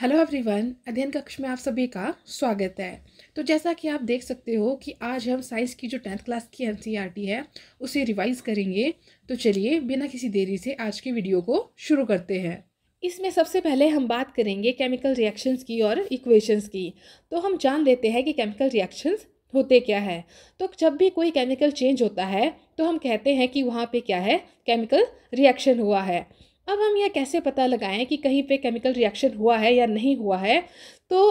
hello everyone अध्ययन कक्ष में आप सभी का स्वागत है तो जैसा कि आप देख सकते हो कि आज हम साइंस की जो टेंथ क्लास की एन है उसे रिवाइज करेंगे तो चलिए बिना किसी देरी से आज की वीडियो को शुरू करते हैं इसमें सबसे पहले हम बात करेंगे केमिकल रिएक्शंस की और इक्वेशंस की तो हम जान लेते हैं कि केमिकल रिएक्शंस होते क्या है तो जब भी कोई केमिकल चेंज होता है तो हम कहते हैं कि वहाँ पे क्या है केमिकल रिएक्शन हुआ है अब हम यह कैसे पता लगाएं कि कहीं पे केमिकल रिएक्शन हुआ है या नहीं हुआ है तो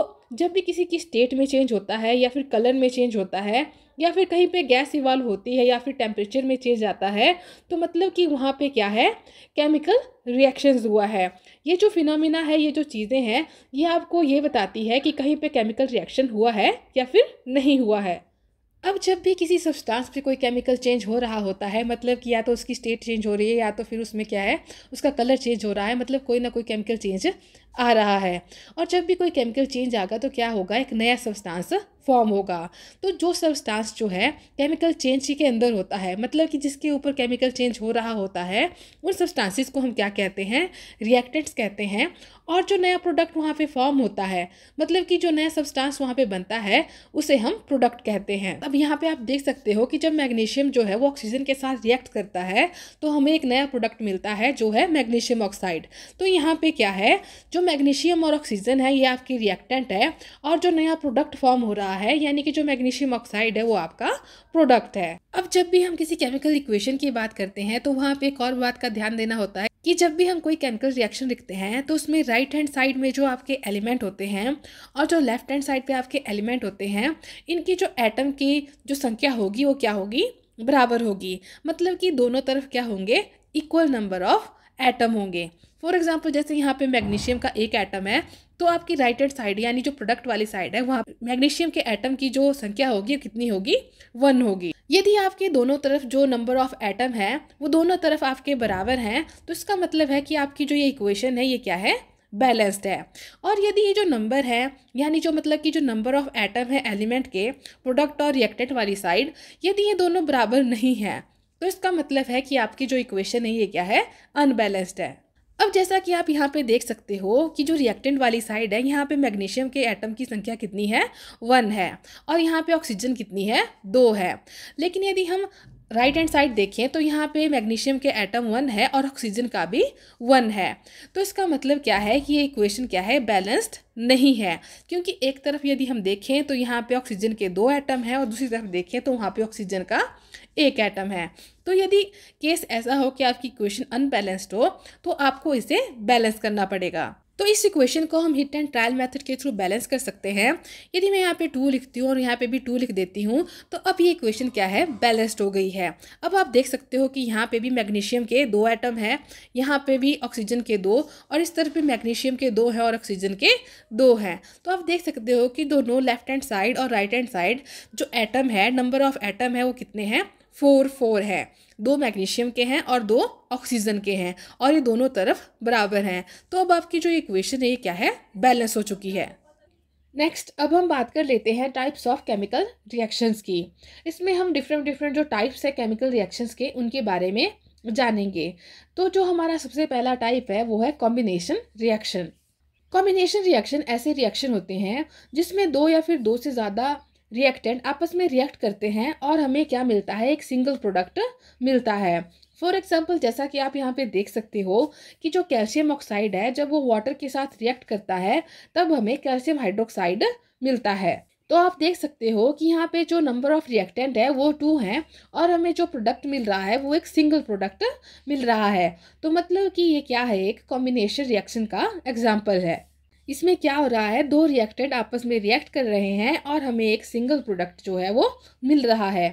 जब भी किसी की स्टेट में चेंज होता है या फिर कलर में चेंज होता है या फिर कहीं पे गैस इवाल्व होती है या फिर टेम्परेचर में चेंज आता है तो मतलब कि वहाँ पे क्या है केमिकल रिएक्शंस हुआ है ये जो फिनोमिना है ये जो चीज़ें हैं ये आपको ये बताती है कि कहीं पे केमिकल रिएक्शन हुआ है या फिर नहीं हुआ है अब जब भी किसी सब्सटेंस पे कोई केमिकल चेंज हो रहा होता है मतलब कि या तो उसकी स्टेट चेंज हो रही है या तो फिर उसमें क्या है उसका कलर चेंज हो रहा है मतलब कोई ना कोई केमिकल चेंज आ रहा है और जब भी कोई केमिकल चेंज आएगा तो क्या होगा एक नया सब्सटेंस फॉर्म होगा तो जो सब्सटेंस जो है केमिकल चेंज के अंदर होता है मतलब कि जिसके ऊपर केमिकल चेंज हो रहा होता है उन सब्सटेंसेस को हम क्या कहते हैं रिएक्टेंट्स कहते हैं और जो नया प्रोडक्ट वहाँ पे फॉर्म होता है मतलब कि जो नया सब्सटेंस वहाँ पे बनता है उसे हम प्रोडक्ट कहते हैं अब यहाँ पे आप देख सकते हो कि जब मैग्नीशियम जो है वो ऑक्सीजन के साथ रिएक्ट करता है तो हमें एक नया प्रोडक्ट मिलता है जो है मैग्नीशियम ऑक्साइड तो यहाँ पे क्या है जो जो मैग्नीशियम और ऑक्सीजन है ये आपकी रिएक्टेंट है और जो नया प्रोडक्ट फॉर्म हो रहा है यानी कि जो मैग्नीशियम ऑक्साइड है वो आपका प्रोडक्ट है अब जब भी हम किसी केमिकल इक्वेशन की बात करते हैं तो वहाँ पे एक और बात का ध्यान देना होता है कि जब भी हम कोई केमिकल रिएक्शन लिखते हैं तो उसमें राइट हैंड साइड में जो आपके एलिमेंट होते हैं और जो लेफ्ट हैंड साइड पे आपके एलिमेंट होते हैं इनकी जो एटम की जो संख्या होगी वो क्या होगी बराबर होगी मतलब कि दोनों तरफ क्या होंगे इक्वल नंबर ऑफ एटम होंगे फॉर एग्जाम्पल जैसे यहाँ पे मैग्नीशियम का एक एटम है तो आपकी राइट हैंड साइड यानी जो प्रोडक्ट वाली साइड है वहाँ मैग्नीशियम के एटम की जो संख्या होगी कितनी होगी वन होगी यदि आपके दोनों तरफ जो नंबर ऑफ एटम है वो दोनों तरफ आपके बराबर हैं तो इसका मतलब है कि आपकी जो ये इक्वेशन है ये क्या है बैलेंस्ड है और यदि ये जो नंबर है यानी जो मतलब कि जो नंबर ऑफ एटम है एलिमेंट के प्रोडक्ट और रिएक्टेंट वाली साइड यदि ये दोनों बराबर नहीं है तो इसका मतलब है कि आपकी जो इक्वेशन है ये क्या है अनबैलेंस्ड है अब जैसा कि आप यहाँ पे देख सकते हो कि जो रिएक्टेंट वाली साइड है यहाँ पे मैग्नीशियम के एटम की संख्या कितनी है वन है और यहाँ पे ऑक्सीजन कितनी है दो है लेकिन यदि हम राइट हैंड साइड देखें तो यहाँ पे मैग्नीशियम के एटम वन है और ऑक्सीजन का भी वन है तो इसका मतलब क्या है कि ये इक्वेशन क्या है बैलेंस्ड नहीं है क्योंकि एक तरफ यदि हम देखें तो यहाँ पे ऑक्सीजन के दो एटम हैं और दूसरी तरफ देखें तो वहाँ पे ऑक्सीजन का एक एटम है तो यदि केस ऐसा हो कि आपकी इक्वेशन अनबैलेंस्ड हो तो आपको इसे बैलेंस करना पड़ेगा तो इस इक्वेशन को हम हिट एंड ट्रायल मेथड के थ्रू बैलेंस कर सकते हैं यदि मैं यहाँ पे टू लिखती हूँ और यहाँ पे भी टू लिख देती हूँ तो अब ये इक्वेशन क्या है बैलेंस्ड हो गई है अब आप देख सकते हो कि यहाँ पे भी मैग्नीशियम के दो एटम है यहाँ पे भी ऑक्सीजन के दो और इस तरफ भी मैग्नीशियम के दो हैं और ऑक्सीजन के दो हैं तो आप देख सकते हो कि दोनों लेफ्ट हैंड साइड और राइट हैंड साइड जो एटम है नंबर ऑफ एटम है वो कितने हैं फोर फोर है दो मैग्नीशियम के हैं और दो ऑक्सीजन के हैं और ये दोनों तरफ बराबर हैं तो अब आपकी जो इक्वेशन है ये क्या है बैलेंस हो चुकी है नेक्स्ट अब हम बात कर लेते हैं टाइप्स ऑफ केमिकल रिएक्शंस की इसमें हम डिफरेंट डिफरेंट जो टाइप्स है केमिकल रिएक्शंस के उनके बारे में जानेंगे तो जो हमारा सबसे पहला टाइप है वो है कॉम्बिनेशन रिएक्शन कॉम्बिनेशन रिएक्शन ऐसे रिएक्शन होते हैं जिसमें दो या फिर दो से ज़्यादा रिएक्टेंट आपस में रिएक्ट करते हैं और हमें क्या मिलता है एक सिंगल प्रोडक्ट मिलता है फॉर एग्जाम्पल जैसा कि आप यहाँ पे देख सकते हो कि जो कैल्शियम ऑक्साइड है जब वो वाटर के साथ रिएक्ट करता है तब हमें कैल्शियम हाइड्रोक्साइड मिलता है तो आप देख सकते हो कि यहाँ पे जो नंबर ऑफ रिएक्टेंट है वो टू हैं और हमें जो प्रोडक्ट मिल रहा है वो एक सिंगल प्रोडक्ट मिल रहा है तो मतलब कि ये क्या है एक कॉम्बिनेशन रिएक्शन का एग्जाम्पल है इसमें क्या हो रहा है दो रिएक्टेड आपस में रिएक्ट कर रहे हैं और हमें एक सिंगल प्रोडक्ट जो है वो मिल रहा है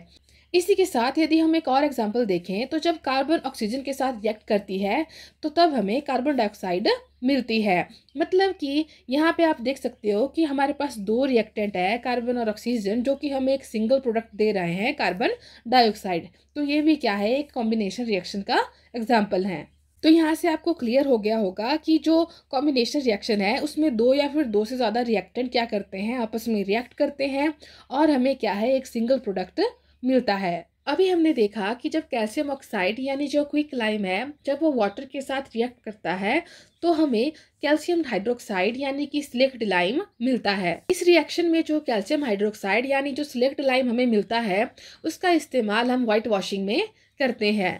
इसी के साथ यदि हम एक और एग्जाम्पल देखें तो जब कार्बन ऑक्सीजन के साथ रिएक्ट करती है तो तब हमें कार्बन डाइऑक्साइड मिलती है मतलब कि यहाँ पे आप देख सकते हो कि हमारे पास दो रिएक्टेंट है कार्बन और ऑक्सीजन जो कि हमें एक सिंगल प्रोडक्ट दे रहे हैं कार्बन डाइऑक्साइड तो ये भी क्या है एक कॉम्बिनेशन रिएक्शन का एग्जाम्पल है तो यहाँ से आपको क्लियर हो गया होगा कि जो कॉम्बिनेशन रिएक्शन है उसमें दो या फिर दो से ज़्यादा रिएक्टेंट क्या करते हैं आपस में रिएक्ट करते हैं और हमें क्या है एक सिंगल प्रोडक्ट मिलता है अभी हमने देखा कि जब कैल्शियम ऑक्साइड यानी जो क्विक लाइम है जब वो वाटर के साथ रिएक्ट करता है तो हमें कैल्शियम हाइड्रोक्साइड यानी कि सिलेक्ट लाइम मिलता है इस रिएक्शन में जो कैल्शियम हाइड्रोक्साइड यानी जो सिलेक्ट लाइम हमें मिलता है उसका इस्तेमाल हम वाइट वॉशिंग में करते हैं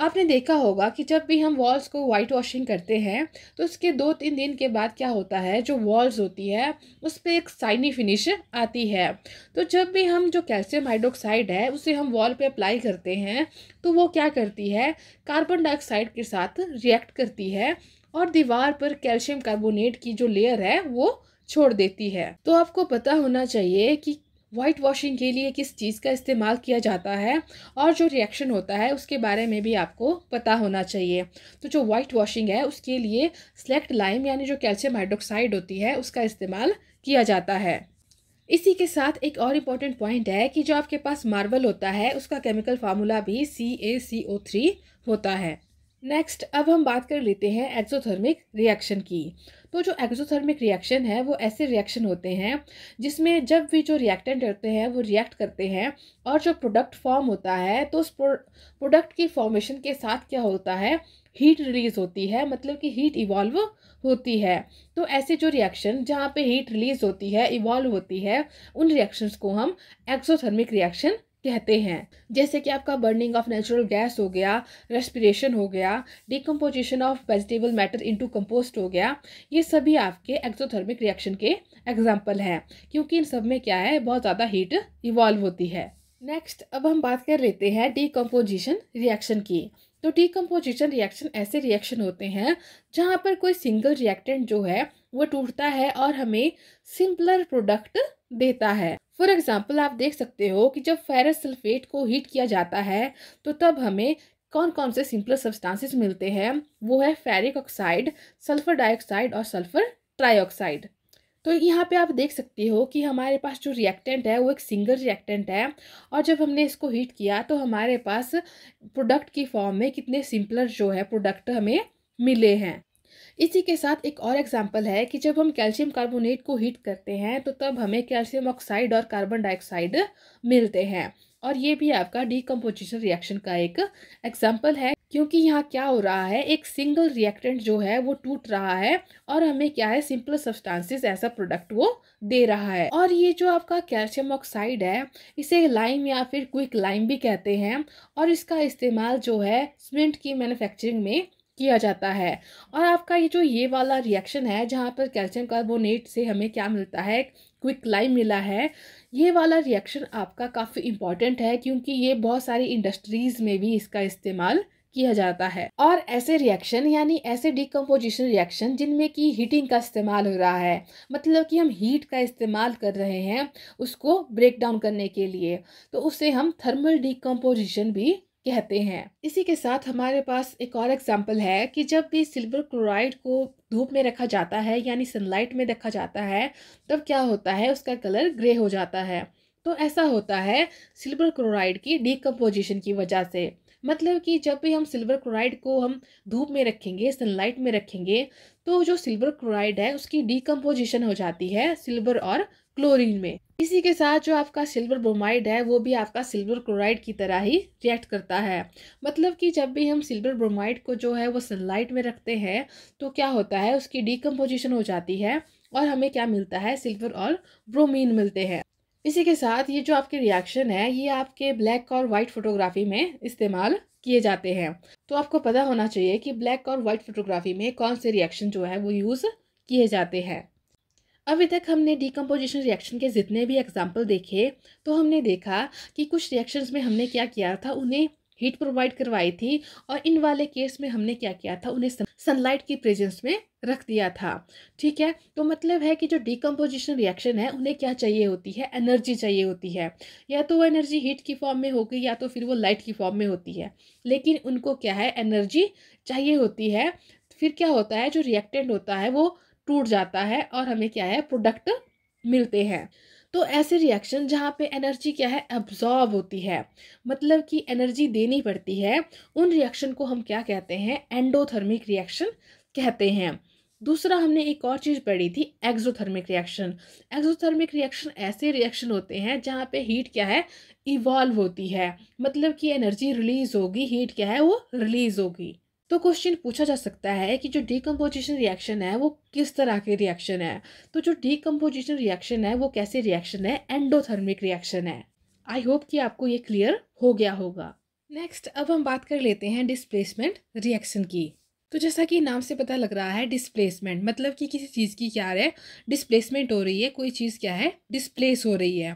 आपने देखा होगा कि जब भी हम वॉल्स को वाइट वॉशिंग करते हैं तो उसके दो तीन दिन के बाद क्या होता है जो वॉल्स होती है उस पर एक साइनी फिनिश आती है तो जब भी हम जो कैल्शियम हाइड्रोक्साइड है उसे हम वॉल पे अप्लाई करते हैं तो वो क्या करती है कार्बन डाइऑक्साइड के साथ रिएक्ट करती है और दीवार पर कैल्शियम कार्बोनेट की जो लेयर है वो छोड़ देती है तो आपको पता होना चाहिए कि वाइट वॉशिंग के लिए किस चीज़ का इस्तेमाल किया जाता है और जो रिएक्शन होता है उसके बारे में भी आपको पता होना चाहिए तो जो वाइट वॉशिंग है उसके लिए सेलेक्ट लाइम यानी जो कैल्शियम हाइड्रोक्साइड होती है उसका इस्तेमाल किया जाता है इसी के साथ एक और इम्पॉर्टेंट पॉइंट है कि जो आपके पास मार्बल होता है उसका केमिकल फार्मूला भी सी ए सी ओ थ्री होता है नेक्स्ट अब हम बात कर लेते हैं एक्सोथर्मिक रिएक्शन की तो जो एक्सोथर्मिक रिएक्शन है वो ऐसे रिएक्शन होते हैं जिसमें जब भी जो रिएक्टेंट होते हैं वो रिएक्ट करते हैं और जो प्रोडक्ट फॉर्म होता है तो उस प्रोडक्ट की फॉर्मेशन के साथ क्या होता है हीट रिलीज़ होती है मतलब कि हीट इवॉल्व होती है तो ऐसे जो रिएक्शन जहाँ पे हीट रिलीज़ होती है इवॉल्व होती है उन रिएक्शंस को हम एक्सोथर्मिक रिएक्शन कहते हैं जैसे कि आपका बर्निंग ऑफ नेचुरल गैस हो गया रेस्पिरेशन हो गया decomposition of vegetable matter into compost हो गया ये सभी आपके एक्सोथर्मिक रिएक्शन के एग्जाम्पल हैं क्योंकि इन सब में क्या है बहुत ज़्यादा हीट इवॉल्व होती है नेक्स्ट अब हम बात कर लेते हैं डिकम्पोजिशन रिएक्शन की तो डिकम्पोजिशन रिएक्शन ऐसे रिएक्शन होते हैं जहाँ पर कोई सिंगल रिएक्टेंट जो है वो टूटता है और हमें सिंपलर प्रोडक्ट देता है फॉर एग्जाम्पल आप देख सकते हो कि जब फेरस सल्फेट को हीट किया जाता है तो तब हमें कौन कौन से सिंपल सब्सटेंसेस मिलते हैं वो है फेरिक ऑक्साइड सल्फर डाइऑक्साइड और सल्फर ट्राईऑक्साइड तो यहाँ पे आप देख सकते हो कि हमारे पास जो रिएक्टेंट है वो एक सिंगल रिएक्टेंट है और जब हमने इसको हीट किया तो हमारे पास प्रोडक्ट की फॉर्म में कितने सिंपलर जो है प्रोडक्ट हमें मिले हैं इसी के साथ एक और एग्जाम्पल है कि जब हम कैल्शियम कार्बोनेट को हीट करते हैं तो तब हमें कैल्शियम ऑक्साइड और कार्बन डाइऑक्साइड मिलते हैं और ये भी आपका डिकम्पोजिशन रिएक्शन का एक एग्जाम्पल है क्योंकि यहाँ क्या हो रहा है एक सिंगल रिएक्टेंट जो है वो टूट रहा है और हमें क्या है सिंपल सब्सटेंसेस ऐसा प्रोडक्ट वो दे रहा है और ये जो आपका कैल्शियम ऑक्साइड है इसे लाइम या फिर क्विक लाइम भी कहते हैं और इसका इस्तेमाल जो है सीमेंट की मैन्युफैक्चरिंग में किया जाता है और आपका ये जो ये वाला रिएक्शन है जहाँ पर कैल्शियम कार्बोनेट से हमें क्या मिलता है क्विक लाइम मिला है ये वाला रिएक्शन आपका काफ़ी इम्पॉर्टेंट है क्योंकि ये बहुत सारी इंडस्ट्रीज़ में भी इसका इस्तेमाल किया जाता है और ऐसे रिएक्शन यानी ऐसे डिकम्पोजिशन रिएक्शन जिनमें कि हीटिंग का इस्तेमाल हो रहा है मतलब कि हम हीट का इस्तेमाल कर रहे हैं उसको ब्रेक डाउन करने के लिए तो उसे हम थर्मल डिकम्पोजिशन भी कहते हैं इसी के साथ हमारे पास एक और एग्जाम्पल है कि जब भी सिल्वर क्लोराइड को धूप में रखा जाता है यानी सनलाइट में रखा जाता है तब क्या होता है उसका कलर ग्रे हो जाता है तो ऐसा होता है सिल्वर क्लोराइड की डीकम्पोजिशन की वजह से मतलब कि जब भी हम सिल्वर क्लोराइड को हम धूप में रखेंगे सनलाइट में रखेंगे तो जो सिल्वर क्लोराइड है उसकी डीकम्पोजिशन हो जाती है सिल्वर और क्लोरीन में इसी के साथ जो आपका सिल्वर ब्रोमाइड है वो भी आपका सिल्वर क्लोराइड की तरह ही रिएक्ट करता है मतलब कि जब भी हम सिल्वर ब्रोमाइड को जो है वो सनलाइट में रखते हैं तो क्या होता है उसकी डिकम्पोजिशन हो जाती है और हमें क्या मिलता है सिल्वर और ब्रोमीन मिलते हैं इसी के साथ ये जो आपके रिएक्शन है ये आपके ब्लैक और वाइट फोटोग्राफी में इस्तेमाल किए जाते हैं तो आपको पता होना चाहिए कि ब्लैक और वाइट फोटोग्राफी में कौन से रिएक्शन जो है वो यूज़ किए जाते हैं अभी तक हमने डिकम्पोजिशन रिएक्शन के जितने भी एग्जाम्पल देखे तो हमने देखा कि कुछ रिएक्शंस में हमने क्या किया था उन्हें हीट प्रोवाइड करवाई थी और इन वाले केस में हमने क्या किया था उन्हें सनलाइट की प्रेजेंस में रख दिया था ठीक है तो मतलब है कि जो डिकम्पोजिशन रिएक्शन है उन्हें क्या चाहिए होती है एनर्जी चाहिए होती है या तो वो एनर्जी हीट की फॉर्म में होगी या तो फिर वो लाइट की फॉर्म में होती है लेकिन उनको क्या है एनर्जी चाहिए होती है फिर क्या होता है जो रिएक्टेंट होता है वो टूट जाता है और हमें क्या है प्रोडक्ट मिलते हैं तो ऐसे रिएक्शन जहाँ पे एनर्जी क्या है एब्जॉर्ब होती है मतलब कि एनर्जी देनी पड़ती है उन रिएक्शन को हम क्या कहते हैं एंडोथर्मिक रिएक्शन कहते हैं दूसरा हमने एक और चीज़ पढ़ी थी एक्जोथर्मिक रिएक्शन एक्जोथर्मिक रिएक्शन ऐसे रिएक्शन होते हैं जहाँ पे हीट क्या है इवॉल्व होती है मतलब कि एनर्जी रिलीज़ होगी हीट क्या है वो रिलीज़ होगी तो क्वेश्चन पूछा जा सकता है कि जो डीकम्पोजिशन रिएक्शन है वो किस तरह के रिएक्शन है तो जो डीकम्पोजिशन रिएक्शन है वो कैसे रिएक्शन है एंडोथर्मिक रिएक्शन है आई होप कि आपको ये क्लियर हो गया होगा नेक्स्ट अब हम बात कर लेते हैं डिस्प्लेसमेंट रिएक्शन की तो जैसा कि नाम से पता लग रहा है डिस्प्लेसमेंट मतलब कि किसी चीज़ की क्या है डिस्प्लेसमेंट हो रही है कोई चीज़ क्या है डिस्प्लेस हो रही है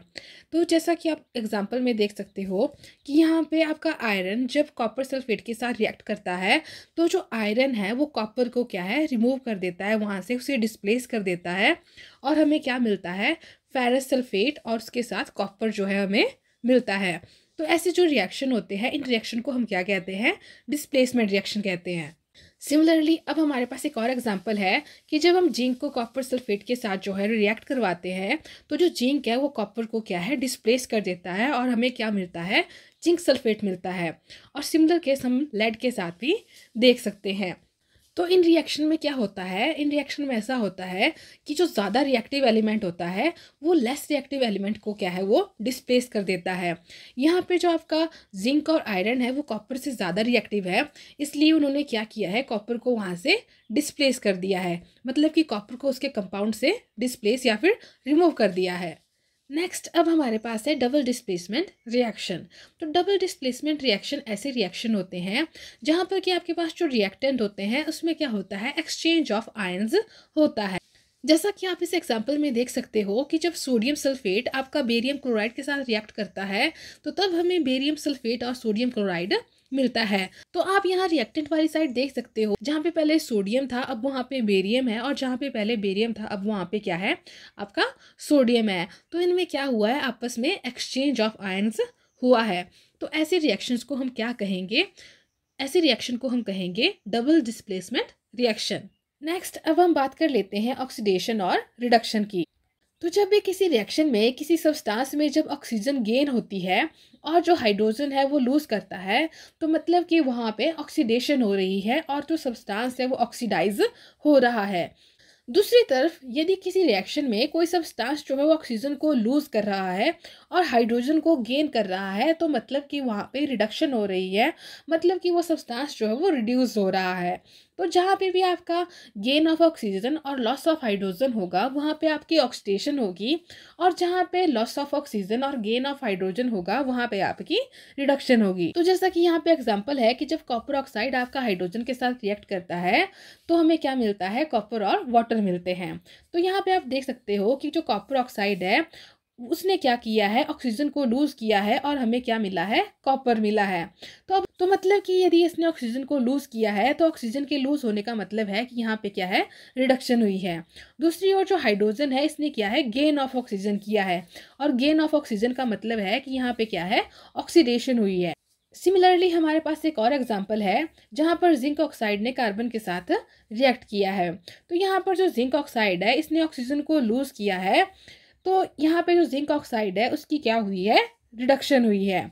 तो जैसा कि आप एग्जांपल में देख सकते हो कि यहाँ पे आपका आयरन जब कॉपर सल्फेट के साथ रिएक्ट करता है तो जो आयरन है वो कॉपर को क्या है रिमूव कर देता है वहाँ से उसे डिसप्लेस कर देता है और हमें क्या मिलता है फेरस सल्फेट और उसके साथ कॉपर जो है हमें मिलता है तो ऐसे जो रिएक्शन होते हैं इन रिएक्शन को हम क्या कहते हैं डिस्प्लेसमेंट रिएक्शन कहते हैं सिमिलरली अब हमारे पास एक और एग्जाम्पल है कि जब हम जिंक को कॉपर सल्फेट के साथ जो है रिएक्ट करवाते हैं तो जो जिंक है वो कॉपर को क्या है डिस्प्लेस कर देता है और हमें क्या मिलता है जिंक सल्फेट मिलता है और सिमिलर केस हम लेड के साथ भी देख सकते हैं तो इन रिएक्शन में क्या होता है इन रिएक्शन में ऐसा होता है कि जो ज़्यादा रिएक्टिव एलिमेंट होता है वो लेस रिएक्टिव एलिमेंट को क्या है वो डिस्प्लेस कर देता है यहाँ पे जो आपका जिंक और आयरन है वो कॉपर से ज़्यादा रिएक्टिव है इसलिए उन्होंने क्या किया है कॉपर को वहाँ से डिस्प्लेस कर दिया है मतलब कि कॉपर को उसके कंपाउंड से डिस्प्लेस या फिर रिमूव कर दिया है नेक्स्ट अब हमारे पास है डबल डिस्प्लेसमेंट रिएक्शन तो डबल डिस्प्लेसमेंट रिएक्शन ऐसे रिएक्शन होते हैं जहाँ पर कि आपके पास जो रिएक्टेंट होते हैं उसमें क्या होता है एक्सचेंज ऑफ आयन्स होता है जैसा कि आप इस एग्जाम्पल में देख सकते हो कि जब सोडियम सल्फेट आपका बेरियम क्लोराइड के साथ रिएक्ट करता है तो तब हमें बेरियम सल्फेट और सोडियम क्लोराइड मिलता है तो आप यहाँ रिएक्टेंट वाली साइड देख सकते हो जहाँ पे पहले सोडियम था अब वहाँ पे बेरियम है और जहाँ पे पहले बेरियम था अब वहाँ पे क्या है आपका सोडियम है तो इनमें क्या हुआ है आपस में एक्सचेंज ऑफ आयन्स हुआ है तो ऐसे रिएक्शंस को हम क्या कहेंगे ऐसे रिएक्शन को हम कहेंगे डबल डिस्प्लेसमेंट रिएक्शन नेक्स्ट अब हम बात कर लेते हैं ऑक्सीडेशन और रिडक्शन की तो जब भी किसी रिएक्शन में किसी सब्सटेंस में जब ऑक्सीजन गेन होती है और जो हाइड्रोजन है वो लूज़ करता है तो मतलब कि वहाँ पे ऑक्सीडेशन हो रही है और जो सब्सटेंस है वो ऑक्सीडाइज हो रहा है दूसरी तरफ यदि किसी रिएक्शन में कोई सब्सटेंस जो है वो ऑक्सीजन को लूज़ कर रहा है और हाइड्रोजन को गेन कर रहा है तो मतलब कि वहाँ पे रिडक्शन हो रही है मतलब कि वो सब्सटेंस जो है वो रिड्यूस हो रहा है तो जहाँ पे भी आपका गेन ऑफ ऑक्सीजन और लॉस ऑफ हाइड्रोजन होगा वहाँ पे आपकी ऑक्सीडेशन होगी और जहाँ पे लॉस ऑफ ऑक्सीजन और गेन ऑफ हाइड्रोजन होगा वहाँ पे आपकी रिडक्शन होगी तो जैसा कि यहाँ पे एग्जाम्पल है कि जब कॉपर ऑक्साइड आपका हाइड्रोजन के साथ रिएक्ट करता है तो हमें क्या मिलता है कॉपर और वाटर मिलते हैं तो यहाँ पे आप देख सकते हो कि जो कॉपर ऑक्साइड है उसने क्या किया है ऑक्सीजन को लूज़ किया है और हमें क्या मिला है कॉपर मिला है तो अब तो मतलब कि यदि इसने ऑक्सीजन को लूज़ किया है तो ऑक्सीजन के लूज़ होने का मतलब है कि यहाँ पे क्या है रिडक्शन हुई है दूसरी ओर जो हाइड्रोजन है इसने क्या है गेन ऑफ ऑक्सीजन किया है और गेन ऑफ ऑक्सीजन का मतलब है कि यहाँ पे क्या है ऑक्सीडेशन हुई है सिमिलरली हमारे पास एक और एग्जाम्पल है जहाँ पर जिंक ऑक्साइड ने कार्बन के साथ रिएक्ट किया है तो यहाँ पर जो जिंक ऑक्साइड है इसने ऑक्सीजन को लूज़ किया है तो यहाँ पे जो जिंक ऑक्साइड है उसकी क्या हुई है रिडक्शन हुई है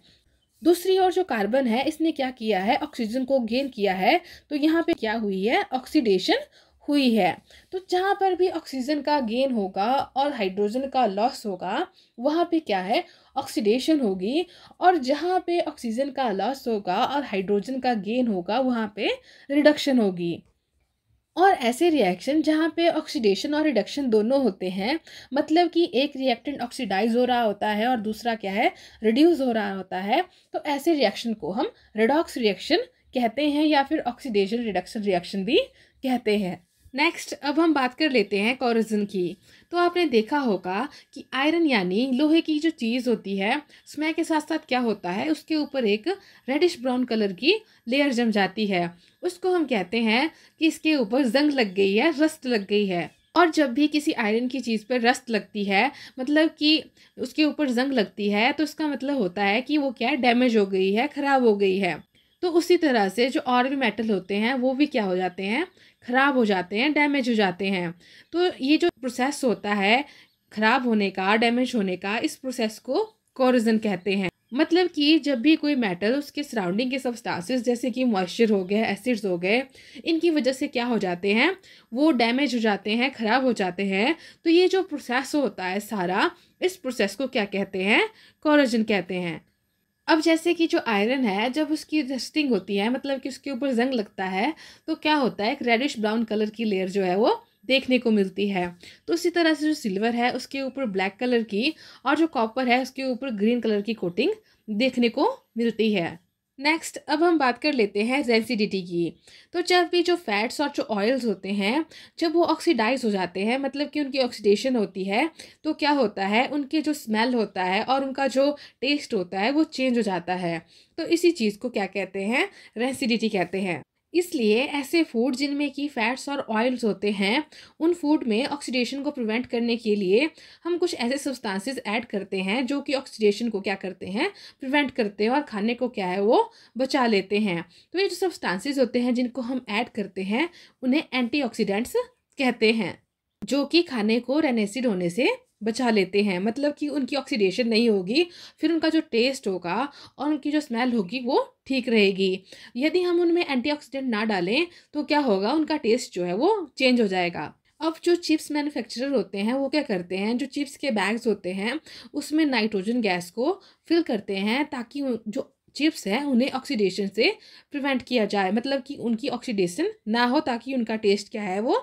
दूसरी ओर जो कार्बन है इसने क्या किया है ऑक्सीजन को गेन किया है तो यहाँ पे क्या हुई है ऑक्सीडेशन हुई है तो जहाँ पर भी ऑक्सीजन का गेन होगा और हाइड्रोजन का लॉस होगा वहाँ पे क्या है ऑक्सीडेशन होगी और जहाँ पे ऑक्सीजन का लॉस होगा और हाइड्रोजन का गेन होगा वहाँ पे रिडक्शन होगी और ऐसे रिएक्शन जहाँ पे ऑक्सीडेशन और रिडक्शन दोनों होते हैं मतलब कि एक रिएक्टेंट ऑक्सीडाइज हो रहा होता है और दूसरा क्या है रिड्यूस हो रहा होता है तो ऐसे रिएक्शन को हम रिडॉक्स रिएक्शन कहते हैं या फिर ऑक्सीडेशन रिडक्शन रिएक्शन भी कहते हैं नेक्स्ट अब हम बात कर लेते हैं कोरोजन की तो आपने देखा होगा कि आयरन यानी लोहे की जो चीज़ होती है उसमें के साथ साथ क्या होता है उसके ऊपर एक रेडिश ब्राउन कलर की लेयर जम जाती है उसको हम कहते हैं कि इसके ऊपर जंग लग गई है रस्ट लग गई है और जब भी किसी आयरन की चीज़ पर रस्त लगती है मतलब कि उसके ऊपर जंग लगती है तो उसका मतलब होता है कि वो क्या डैमेज हो गई है ख़राब हो गई है तो उसी तरह से जो और भी मेटल होते हैं वो भी क्या हो जाते हैं ख़राब हो जाते हैं डैमेज हो जाते हैं तो ये जो प्रोसेस होता है ख़राब होने का डैमेज होने का इस प्रोसेस को कॉरिजन कहते हैं मतलब कि जब भी कोई मेटल उसके सराउंडिंग के सब्सटांसेस जैसे कि मॉइस्चर हो गया एसिड्स हो गए इनकी वजह से क्या हो जाते हैं वो डैमेज हो जाते हैं ख़राब हो जाते हैं तो ये जो प्रोसेस होता है सारा इस प्रोसेस को क्या कहते हैं कोरोजन कहते हैं अब जैसे कि जो आयरन है जब उसकी डस्टिंग होती है मतलब कि उसके ऊपर जंग लगता है तो क्या होता है एक रेडिश ब्राउन कलर की लेयर जो है वो देखने को मिलती है तो उसी तरह से जो सिल्वर है उसके ऊपर ब्लैक कलर की और जो कॉपर है उसके ऊपर ग्रीन कलर की कोटिंग देखने को मिलती है नेक्स्ट अब हम बात कर लेते हैं रेंसिडिटी की तो जब भी जो फैट्स और जो ऑयल्स होते हैं जब वो ऑक्सीडाइज हो जाते हैं मतलब कि उनकी ऑक्सीडेशन होती है तो क्या होता है उनके जो स्मेल होता है और उनका जो टेस्ट होता है वो चेंज हो जाता है तो इसी चीज़ को क्या कहते हैं रेंसिडिटी कहते हैं इसलिए ऐसे फूड जिनमें कि फैट्स और ऑयल्स होते हैं उन फूड में ऑक्सीडेशन को प्रिवेंट करने के लिए हम कुछ ऐसे सब्सटेंसेस ऐड करते हैं जो कि ऑक्सीडेशन को क्या करते हैं प्रिवेंट करते हैं और खाने को क्या है वो बचा लेते हैं तो ये जो सब्सटेंसेस होते हैं जिनको हम ऐड करते हैं उन्हें एंटी कहते हैं जो कि खाने को रेनेसिड होने से बचा लेते हैं मतलब कि उनकी ऑक्सीडेशन नहीं होगी फिर उनका जो टेस्ट होगा और उनकी जो स्मेल होगी वो ठीक रहेगी यदि हम उनमें एंटीऑक्सीडेंट ना डालें तो क्या होगा उनका टेस्ट जो है वो चेंज हो जाएगा अब जो चिप्स मैन्युफैक्चरर होते हैं वो क्या करते हैं जो चिप्स के बैग्स होते हैं उसमें नाइट्रोजन गैस को फिल करते हैं ताकि जो चिप्स हैं उन्हें ऑक्सीडेशन से प्रिवेंट किया जाए मतलब कि उनकी ऑक्सीडेशन ना हो ताकि उनका टेस्ट क्या है वो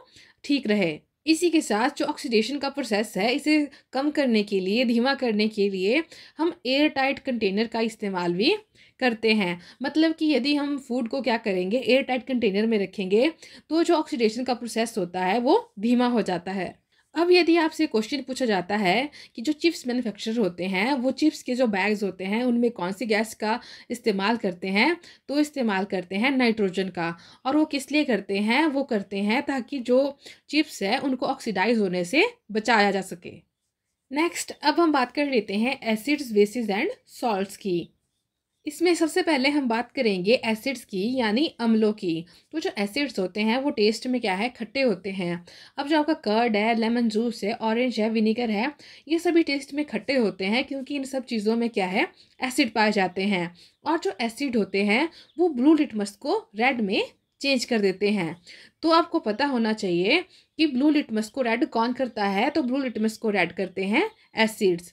ठीक रहे इसी के साथ जो ऑक्सीडेशन का प्रोसेस है इसे कम करने के लिए धीमा करने के लिए हम एयर टाइट कंटेनर का इस्तेमाल भी करते हैं मतलब कि यदि हम फूड को क्या करेंगे एयर टाइट कंटेनर में रखेंगे तो जो ऑक्सीडेशन का प्रोसेस होता है वो धीमा हो जाता है अब यदि आपसे क्वेश्चन पूछा जाता है कि जो चिप्स मैन्युफैक्चरर होते हैं वो चिप्स के जो बैग्स होते हैं उनमें कौन सी गैस का इस्तेमाल करते हैं तो इस्तेमाल करते हैं नाइट्रोजन का और वो किस लिए करते हैं वो करते हैं ताकि जो चिप्स है उनको ऑक्सीडाइज होने से बचाया जा सके नेक्स्ट अब हम बात कर लेते हैं एसिड्स बेसिस एंड सॉल्ट्स की इसमें सबसे पहले हम बात करेंगे एसिड्स की यानी अम्लों की तो जो एसिड्स होते हैं वो टेस्ट में क्या है खट्टे होते हैं अब जो आपका कर्ड है लेमन जूस है ऑरेंज है विनीगर है ये सभी टेस्ट में खट्टे होते हैं क्योंकि इन सब चीज़ों में क्या है एसिड पाए जाते हैं और जो एसिड होते हैं वो ब्लू लिटमस को रेड में चेंज कर देते हैं तो आपको पता होना चाहिए कि ब्लू लिटमस को रेड कौन करता है तो ब्लू लिटमस को रेड करते हैं एसिड्स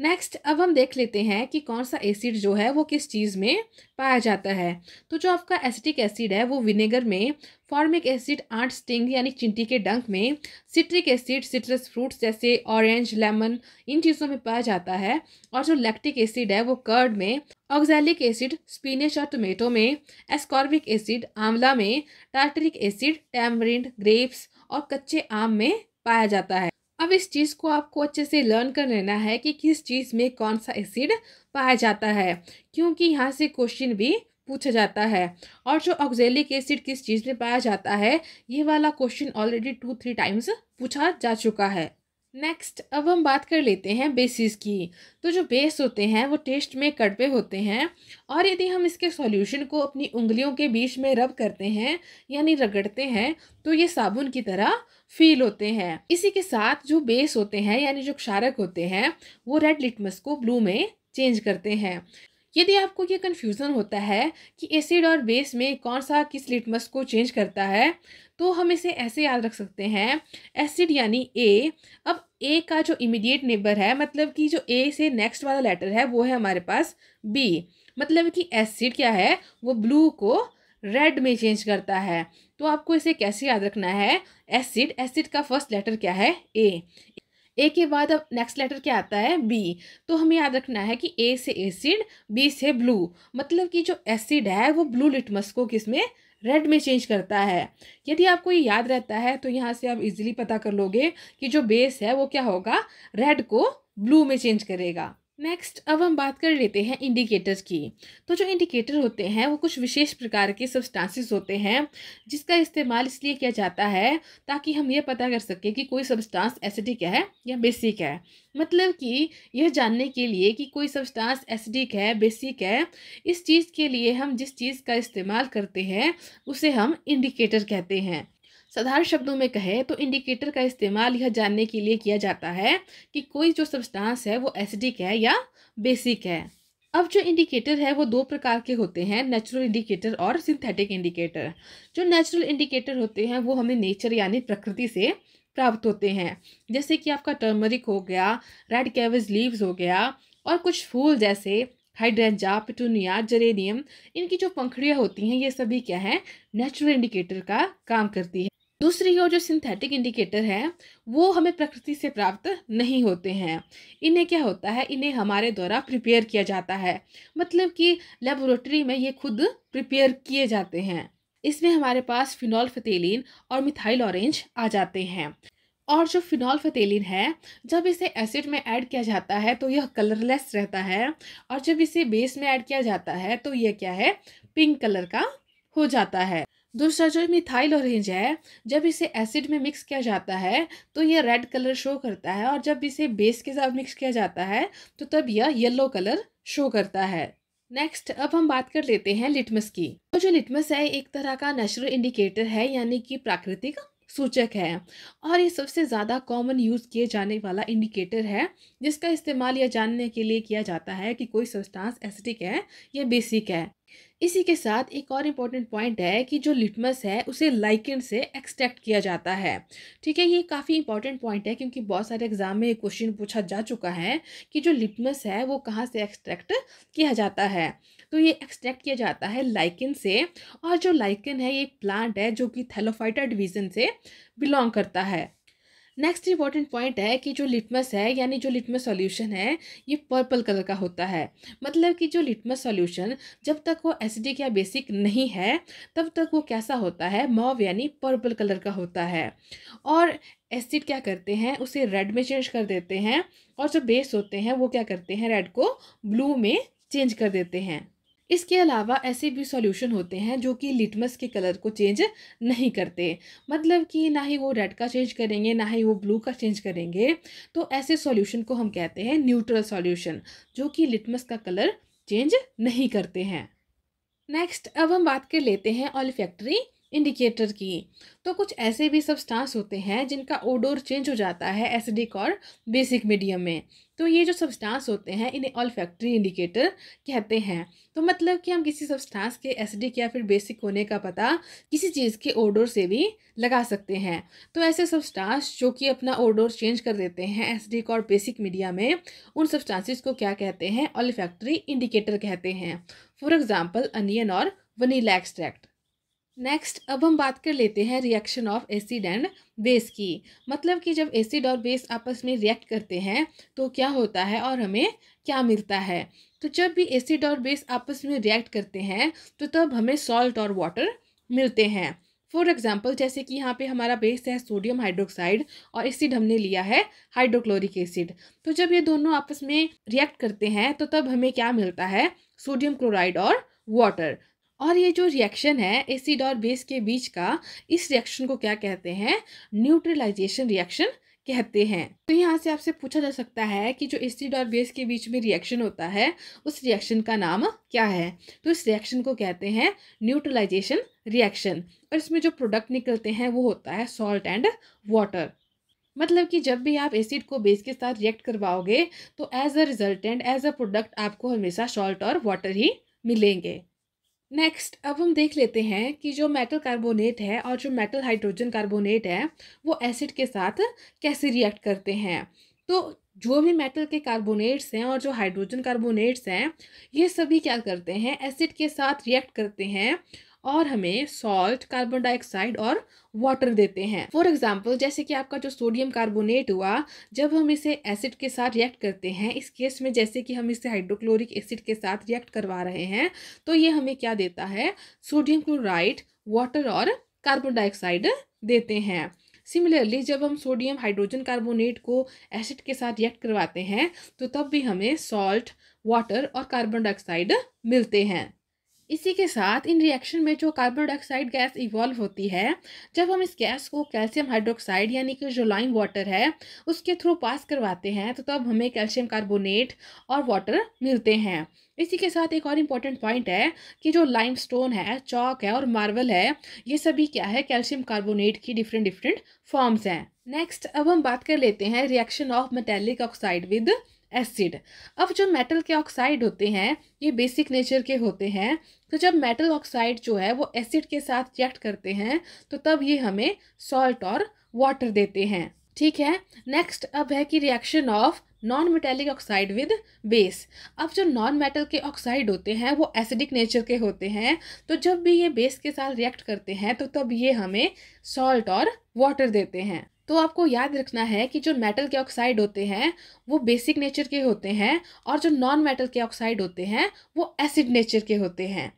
नेक्स्ट अब हम देख लेते हैं कि कौन सा एसिड जो है वो किस चीज़ में पाया जाता है तो जो आपका एसिटिक एसिड है वो विनेगर में फॉर्मिक एसिड आठ स्टिंग यानी चिंटी के डंक में सिट्रिक एसिड सिट्रस फ्रूट्स जैसे ऑरेंज लेमन इन चीज़ों में पाया जाता है और जो लैक्टिक एसिड है वो कर्ड में ऑक्जैलिक एसिड स्पिनच और टोमेटो में एस्कॉर्बिक एसिड आंवला में टार्टरिक एसिड टैमरिंड ग्रेप्स और कच्चे आम में पाया जाता है अब इस चीज़ को आपको अच्छे से लर्न कर लेना है कि किस चीज़ में कौन सा एसिड पाया जाता है क्योंकि यहाँ से क्वेश्चन भी पूछा जाता है और जो ऑक्जेलिक एसिड किस चीज़ में पाया जाता है ये वाला question already two three times पूछा जा चुका है नेक्स्ट अब हम बात कर लेते हैं बेसिस की तो जो बेस होते हैं वो टेस्ट में कड़वे होते हैं और यदि हम इसके सॉल्यूशन को अपनी उंगलियों के बीच में रब करते हैं यानी रगड़ते हैं तो ये साबुन की तरह फील होते हैं इसी के साथ जो बेस होते हैं यानी जो क्षारक होते हैं वो रेड लिटमस को ब्लू में चेंज करते हैं यदि आपको ये कन्फ्यूज़न होता है कि एसिड और बेस में कौन सा किस लिटमस को चेंज करता है तो हम इसे ऐसे याद रख सकते हैं एसिड यानी ए अब ए का जो इमीडिएट नेबर है मतलब कि जो ए से नेक्स्ट वाला लेटर है वो है हमारे पास बी मतलब कि एसिड क्या है वो ब्लू को रेड में चेंज करता है तो आपको इसे कैसे याद रखना है एसिड एसिड का फर्स्ट लेटर क्या है ए ए के बाद अब नेक्स्ट लेटर क्या आता है बी तो हमें याद रखना है कि ए से एसिड बी से ब्लू मतलब कि जो एसिड है वो ब्लू लिटमस को किस में रेड में चेंज करता है यदि आपको ये याद रहता है तो यहाँ से आप इजीली पता कर लोगे कि जो बेस है वो क्या होगा रेड को ब्लू में चेंज करेगा नेक्स्ट अब हम बात कर लेते हैं इंडिकेटर्स की तो जो इंडिकेटर होते हैं वो कुछ विशेष प्रकार के सब्सटेंसेस होते हैं जिसका इस्तेमाल इसलिए किया जाता है ताकि हम ये पता कर सकें कि कोई सब्सटेंस एसिडिक है या बेसिक है मतलब कि यह जानने के लिए कि कोई सब्सटेंस एसिडिक है बेसिक है इस चीज़ के लिए हम जिस चीज़ का इस्तेमाल करते हैं उसे हम इंडिकेटर कहते हैं साधारण शब्दों में कहें तो इंडिकेटर का इस्तेमाल यह जानने के लिए किया जाता है कि कोई जो सब्सटेंस है वो एसिडिक है या बेसिक है अब जो इंडिकेटर है वो दो प्रकार के होते हैं नेचुरल इंडिकेटर और सिंथेटिक इंडिकेटर जो नेचुरल इंडिकेटर होते हैं वो हमें नेचर यानी प्रकृति से प्राप्त होते हैं जैसे कि आपका टर्मरिक हो गया रेड कैवेज लीव्स हो गया और कुछ फूल जैसे हाइड्रेंजा पिटूनिया जरेनियम इनकी जो पंखड़ियाँ होती हैं ये सभी क्या है नेचुरल इंडिकेटर का काम करती है दूसरी ओर जो सिंथेटिक इंडिकेटर हैं वो हमें प्रकृति से प्राप्त नहीं होते हैं इन्हें क्या होता है इन्हें हमारे द्वारा प्रिपेयर किया जाता है मतलब कि लेबोरेटरी में ये खुद प्रिपेयर किए जाते हैं इसमें हमारे पास फिनॉल फतेलिन और मिथाइल ऑरेंज आ जाते हैं और जो फिनॉल फतेलिन है जब इसे एसिड में ऐड किया जाता है तो यह कलरलेस रहता है और जब इसे बेस में ऐड किया जाता है तो यह क्या है पिंक कलर का हो जाता है दूसरा जो मिथाइल ऑरेंज है जब इसे एसिड में मिक्स किया जाता है तो यह रेड कलर शो करता है और जब इसे बेस के साथ मिक्स किया जाता है तो तब यह येलो कलर शो करता है नेक्स्ट अब हम बात कर लेते हैं लिटमस की तो जो लिटमस है एक तरह का नेचुरल इंडिकेटर है यानी कि प्राकृतिक सूचक है और ये सबसे ज़्यादा कॉमन यूज़ किए जाने वाला इंडिकेटर है जिसका इस्तेमाल यह जानने के लिए किया जाता है कि कोई सब्सटेंस एसिडिक है या बेसिक है इसी के साथ एक और इम्पॉर्टेंट पॉइंट है कि जो लिटमस है उसे लाइकन से एक्सट्रैक्ट किया जाता है ठीक है ये काफ़ी इंपॉर्टेंट पॉइंट है क्योंकि बहुत सारे एग्जाम में ये क्वेश्चन पूछा जा चुका है कि जो लिटमस है वो कहाँ से एक्सट्रैक्ट किया जाता है तो ये एक्सट्रैक्ट किया जाता है लाइकिन से और जो लाइकिन है ये एक प्लांट है जो कि थैलोफाइटा डिवीज़न से बिलोंग करता है नेक्स्ट इंपॉर्टेंट पॉइंट है कि जो लिटमस है यानी जो लिटमस सॉल्यूशन है ये पर्पल कलर का होता है मतलब कि जो लिटमस सॉल्यूशन जब तक वो एसिडिक या बेसिक नहीं है तब तक वो कैसा होता है मॉव यानी पर्पल कलर का होता है और एसिड क्या करते हैं उसे रेड में चेंज कर देते हैं और जो बेस होते हैं वो क्या करते हैं रेड को ब्लू में चेंज कर देते हैं इसके अलावा ऐसे भी सॉल्यूशन होते हैं जो कि लिटमस के कलर को चेंज नहीं करते मतलब कि ना ही वो रेड का चेंज करेंगे ना ही वो ब्लू का चेंज करेंगे तो ऐसे सॉल्यूशन को हम कहते हैं न्यूट्रल सॉल्यूशन जो कि लिटमस का कलर चेंज नहीं करते हैं नेक्स्ट अब हम बात कर लेते हैं फैक्ट्री इंडिकेटर की तो कुछ ऐसे भी सब्सटेंस होते हैं जिनका ओडोर चेंज हो जाता है एसिडिक और बेसिक मीडियम में तो ये जो सब्सटेंस होते हैं इन्हें ऑल फैक्ट्री इंडिकेटर कहते हैं तो मतलब कि हम किसी सब्सटेंस के एसिडिक या फिर बेसिक होने का पता किसी चीज़ के ओडोर से भी लगा सकते हैं तो ऐसे सब्सटेंस जो कि अपना ओडोर चेंज कर देते हैं एसिडिक और बेसिक मीडिया में उन सब्सटेंसेस को क्या कहते हैं ऑल फैक्ट्री इंडिकेटर कहते हैं फॉर एग्ज़ाम्पल अनियन और वनीला एक्सट्रैक्ट नेक्स्ट अब हम बात कर लेते हैं reaction of acid and base की मतलब कि जब एसिड और बेस आपस में रिएक्ट करते हैं तो क्या होता है और हमें क्या मिलता है तो जब भी एसिड और बेस आपस में रिएक्ट करते हैं तो तब हमें सॉल्ट और वाटर मिलते हैं फॉर एग्जाम्पल जैसे कि यहाँ पे हमारा बेस है सोडियम हाइड्रोक्साइड और एसिड हमने लिया है हाइड्रोक्लोरिक एसिड तो जब ये दोनों आपस में रिएक्ट करते हैं तो तब हमें क्या मिलता है सोडियम क्लोराइड और वाटर और ये जो रिएक्शन है एसिड और बेस के बीच का इस रिएक्शन को क्या कहते हैं न्यूट्रलाइजेशन रिएक्शन कहते हैं तो यहाँ से आपसे पूछा जा सकता है कि जो एसिड और बेस के बीच में रिएक्शन होता है उस रिएक्शन का नाम क्या है तो इस रिएक्शन को कहते हैं न्यूट्रलाइजेशन रिएक्शन और इसमें जो प्रोडक्ट निकलते हैं वो होता है सॉल्ट एंड वाटर मतलब कि जब भी आप एसिड को बेस के साथ रिएक्ट करवाओगे तो as a resultant as a product आपको हमेशा सॉल्ट और वाटर ही मिलेंगे नेक्स्ट अब हम देख लेते हैं कि जो मेटल कार्बोनेट है और जो मेटल हाइड्रोजन कार्बोनेट है वो एसिड के साथ कैसे रिएक्ट करते हैं तो जो भी मेटल के कार्बोनेट्स हैं और जो हाइड्रोजन कार्बोनेट्स हैं ये सभी क्या करते हैं एसिड के साथ रिएक्ट करते हैं और हमें सॉल्ट कार्बन डाइऑक्साइड और वाटर देते हैं फॉर एग्जाम्पल जैसे कि आपका जो सोडियम कार्बोनेट हुआ जब हम इसे एसिड के साथ रिएक्ट करते हैं इस केस में जैसे कि हम इसे हाइड्रोक्लोरिक एसिड के साथ रिएक्ट करवा रहे हैं तो ये हमें क्या देता है सोडियम क्लोराइड वाटर और कार्बन डाइऑक्साइड देते हैं सिमिलरली जब हम सोडियम हाइड्रोजन कार्बोनेट को एसिड के साथ रिएक्ट करवाते हैं तो तब भी हमें सॉल्ट वाटर और कार्बन डाइऑक्साइड मिलते हैं इसी के साथ इन रिएक्शन में जो कार्बन डाइऑक्साइड गैस इवॉल्व होती है जब हम इस गैस को कैल्शियम हाइड्रोक्साइड यानी कि जो लाइम वाटर है उसके थ्रू पास करवाते हैं तो तब हमें कैल्शियम कार्बोनेट और वाटर मिलते हैं इसी के साथ एक और इम्पॉर्टेंट पॉइंट है कि जो लाइम स्टोन है चौक है और मार्बल है ये सभी क्या है कैल्शियम कार्बोनेट की डिफरेंट डिफरेंट फॉर्म्स हैं नेक्स्ट अब हम बात कर लेते हैं reaction of metallic oxide with acid अब जो मेटल के ऑक्साइड होते हैं ये बेसिक नेचर के होते हैं तो जब मेटल ऑक्साइड जो है वो एसिड के साथ रिएक्ट करते हैं तो तब ये हमें सॉल्ट और वाटर देते हैं ठीक है नेक्स्ट अब है कि reaction of non metallic oxide with base अब जो नॉन मेटल के ऑक्साइड होते हैं वो एसिडिक नेचर के होते हैं तो जब भी ये बेस के साथ रिएक्ट करते हैं तो तब ये हमें सॉल्ट और वाटर देते हैं तो आपको याद रखना है कि जो मेटल के ऑक्साइड होते हैं वो बेसिक नेचर के होते हैं और जो नॉन मेटल के ऑक्साइड होते हैं वो एसिड नेचर के होते हैं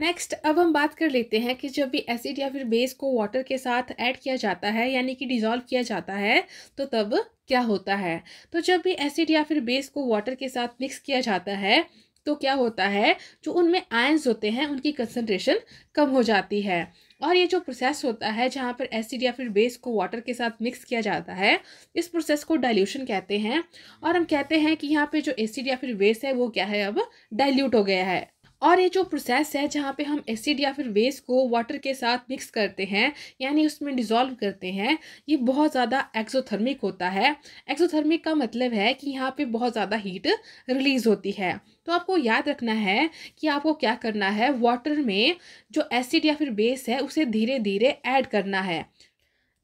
नेक्स्ट अब हम बात कर लेते हैं कि जब भी एसिड या फिर बेस को वाटर के साथ ऐड किया जाता है यानी कि डिज़ोल्व किया जाता है तो तब क्या होता है तो जब भी एसिड या फिर बेस को वाटर के साथ मिक्स किया जाता है तो क्या होता है जो उनमें आयंस होते हैं उनकी कंसनट्रेशन कम हो जाती है और ये जो प्रोसेस होता है जहाँ पर एसिड या फिर बेस को वाटर के साथ मिक्स किया जाता है इस प्रोसेस को डाइल्यूशन कहते हैं और हम कहते हैं कि यहाँ पे जो एसिड या फिर बेस है वो क्या है अब डाइल्यूट हो गया है और ये जो प्रोसेस है जहाँ पे हम एसिड या फिर वेस्ट को वाटर के साथ मिक्स करते हैं यानी उसमें डिज़ोल्व करते हैं ये बहुत ज़्यादा एक्सोथर्मिक होता है एक्सोथर्मिक का मतलब है कि यहाँ पे बहुत ज़्यादा हीट रिलीज़ होती है तो आपको याद रखना है कि आपको क्या करना है वाटर में जो एसिड या फिर बेस है उसे धीरे धीरे ऐड करना है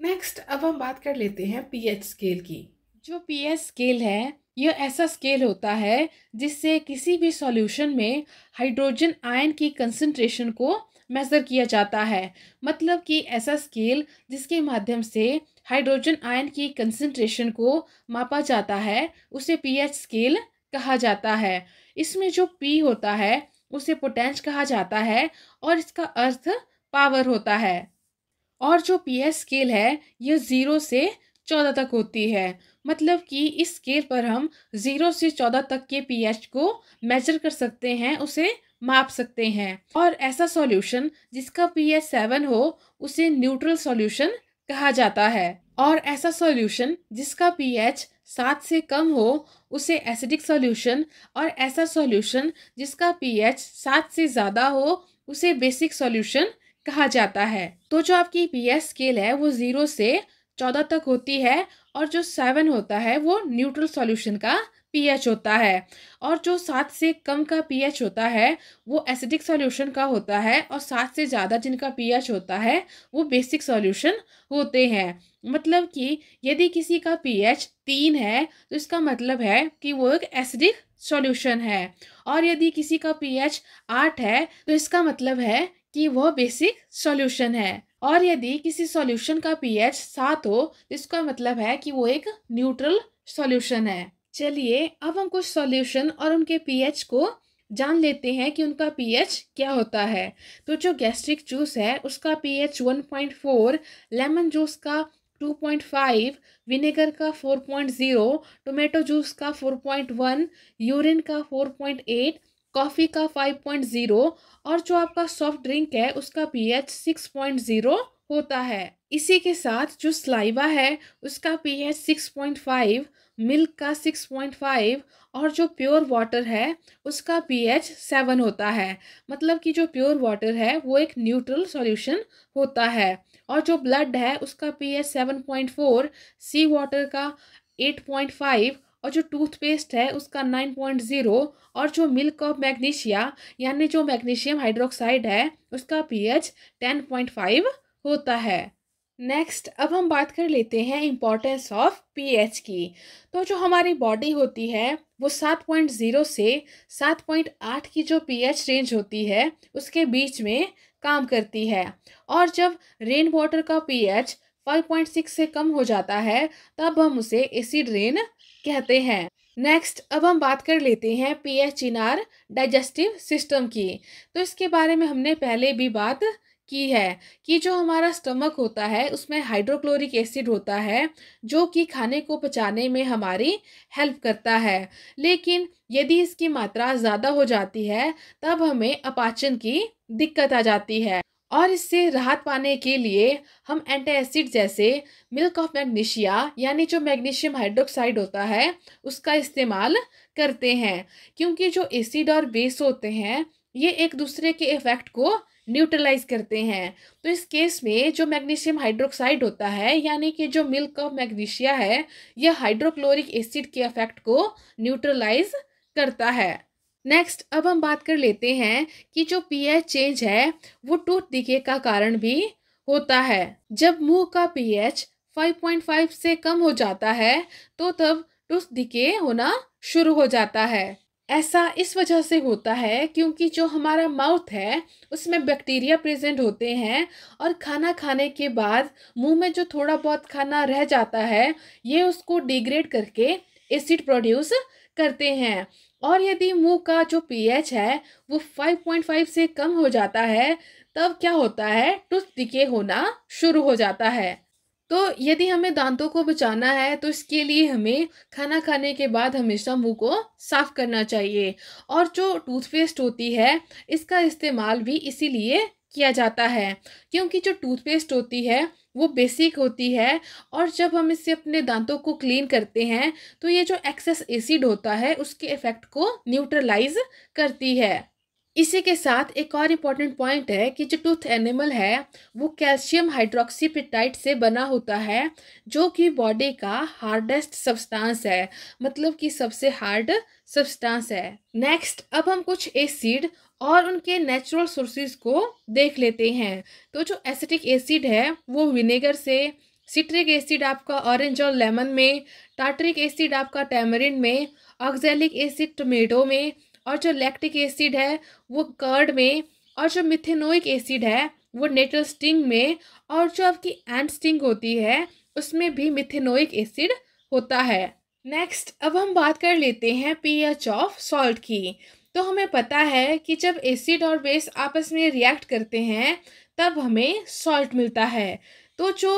नेक्स्ट अब हम बात कर लेते हैं पी स्केल की जो पी स्केल है यह ऐसा स्केल होता है जिससे किसी भी सॉल्यूशन में हाइड्रोजन आयन की कंसंट्रेशन को मेज़र किया जाता है मतलब कि ऐसा स्केल जिसके माध्यम से हाइड्रोजन आयन की कंसंट्रेशन को मापा जाता है उसे पीएच स्केल कहा जाता है इसमें जो पी होता है उसे पोटेंश कहा जाता है और इसका अर्थ पावर होता है और जो पीएच स्केल है यह ज़ीरो से चौदह तक होती है मतलब कि इस स्केल पर हम ज़ीरो से चौदह तक के पीएच को मेजर कर सकते हैं उसे माप सकते हैं और ऐसा सॉल्यूशन जिसका पीएच सेवन हो उसे न्यूट्रल सॉल्यूशन कहा जाता है और ऐसा सॉल्यूशन जिसका पीएच सात से कम हो उसे एसिडिक सॉल्यूशन और ऐसा सॉल्यूशन जिसका पीएच सात से ज़्यादा हो उसे बेसिक सॉल्यूशन कहा जाता है तो जो आपकी पीएच स्केल है वो ज़ीरो से चौदह तक होती है और जो सेवन होता है वो न्यूट्रल सॉल्यूशन का पीएच होता है और जो सात से कम का पीएच होता है वो एसिडिक सॉल्यूशन का होता है और सात से ज़्यादा जिनका पीएच होता है वो बेसिक सॉल्यूशन होते हैं मतलब कि यदि किसी का पीएच तीन है तो इसका मतलब है कि वो एक एसिडिक सॉल्यूशन है और यदि किसी का पीएच आठ है तो इसका मतलब है कि वह बेसिक सॉल्यूशन है और यदि किसी सॉल्यूशन का पीएच सात हो तो इसका मतलब है कि वो एक न्यूट्रल सॉल्यूशन है चलिए अब हम कुछ सॉल्यूशन और उनके पीएच को जान लेते हैं कि उनका पीएच क्या होता है तो जो गैस्ट्रिक जूस है उसका पीएच 1.4 लेमन जूस का 2.5 विनेगर का 4.0 टोमेटो जूस का 4.1 यूरिन का 4.8 कॉफ़ी का 5.0 और जो आपका सॉफ्ट ड्रिंक है उसका पीएच 6.0 होता है इसी के साथ जो स्लाइवा है उसका पीएच 6.5 मिल्क का 6.5 और जो प्योर वाटर है उसका पीएच 7 होता है मतलब कि जो प्योर वाटर है वो एक न्यूट्रल सॉल्यूशन होता है और जो ब्लड है उसका पीएच 7.4 सी वाटर का 8.5 और जो टूथपेस्ट है उसका नाइन पॉइंट ज़ीरो और जो मिल्क ऑफ मैग्नीशिया यानी जो मैग्नीशियम हाइड्रोक्साइड है उसका पीएच टेन पॉइंट फाइव होता है नेक्स्ट अब हम बात कर लेते हैं इम्पॉर्टेंस ऑफ पीएच की तो जो हमारी बॉडी होती है वो सात पॉइंट ज़ीरो से सात पॉइंट आठ की जो पीएच रेंज होती है उसके बीच में काम करती है और जब रेन वाटर का पीएच 5.6 से कम हो जाता है तब हम उसे एसिड रेन कहते हैं नेक्स्ट अब हम बात कर लेते हैं pH in our digestive system की तो इसके बारे में हमने पहले भी बात की है कि जो हमारा स्टमक होता है उसमें हाइड्रोक्लोरिक एसिड होता है जो कि खाने को पचाने में हमारी हेल्प करता है लेकिन यदि इसकी मात्रा ज़्यादा हो जाती है तब हमें अपाचन की दिक्कत आ जाती है और इससे राहत पाने के लिए हम एंटी एसिड जैसे मिल्क ऑफ मैग्नीशिया यानी जो मैग्नीशियम हाइड्रोक्साइड होता है उसका इस्तेमाल करते हैं क्योंकि जो एसिड और बेस होते हैं ये एक दूसरे के इफेक्ट को न्यूट्रलाइज करते हैं तो इस केस में जो मैग्नीशियम हाइड्रोक्साइड होता है यानी कि जो मिल्क ऑफ मैग्नीशिया है यह हाइड्रोक्लोरिक एसिड के इफेक्ट को न्यूट्रलाइज करता है नेक्स्ट अब हम बात कर लेते हैं कि जो पीएच चेंज है वो टूथ दिखे का कारण भी होता है जब मुंह का पीएच 5.5 से कम हो जाता है तो तब टूथ दिखे होना शुरू हो जाता है ऐसा इस वजह से होता है क्योंकि जो हमारा माउथ है उसमें बैक्टीरिया प्रेजेंट होते हैं और खाना खाने के बाद मुंह में जो थोड़ा बहुत खाना रह जाता है ये उसको डिग्रेड करके एसिड प्रोड्यूस करते हैं और यदि मुंह का जो पीएच है वो 5.5 से कम हो जाता है तब क्या होता है टूथ डिके होना शुरू हो जाता है तो यदि हमें दांतों को बचाना है तो इसके लिए हमें खाना खाने के बाद हमेशा मुंह को साफ करना चाहिए और जो टूथपेस्ट होती है इसका इस्तेमाल भी इसीलिए किया जाता है क्योंकि जो टूथपेस्ट होती है वो बेसिक होती है और जब हम इससे अपने दांतों को क्लीन करते हैं तो ये जो एक्सेस एसिड होता है उसके इफ़ेक्ट को न्यूट्रलाइज करती है इसी के साथ एक और इम्पॉर्टेंट पॉइंट है कि जो टूथ एनिमल है वो कैल्शियम हाइड्रोक्सीपेटाइट से बना होता है जो कि बॉडी का हार्डेस्ट सब्सटेंस है मतलब कि सबसे हार्ड सब्सटेंस है नेक्स्ट अब हम कुछ एसिड और उनके नेचुरल सोर्सेज को देख लेते हैं तो जो एसिटिक एसिड है वो विनेगर से सिट्रिक एसिड आपका ऑरेंज और लेमन में टार्ट्रिक एसिड आपका टैमरिन में ऑक्जेलिक एसिड टोमेटो में और जो लैक्टिक एसिड है वो कर्ड में और जो मिथेनोइक एसिड है वो नेटल स्टिंग में और जो आपकी एंड स्टिंग होती है उसमें भी मिथेनोइक एसिड होता है नेक्स्ट अब हम बात कर लेते हैं पीएच ऑफ सॉल्ट की तो हमें पता है कि जब एसिड और बेस आपस में रिएक्ट करते हैं तब हमें सॉल्ट मिलता है तो जो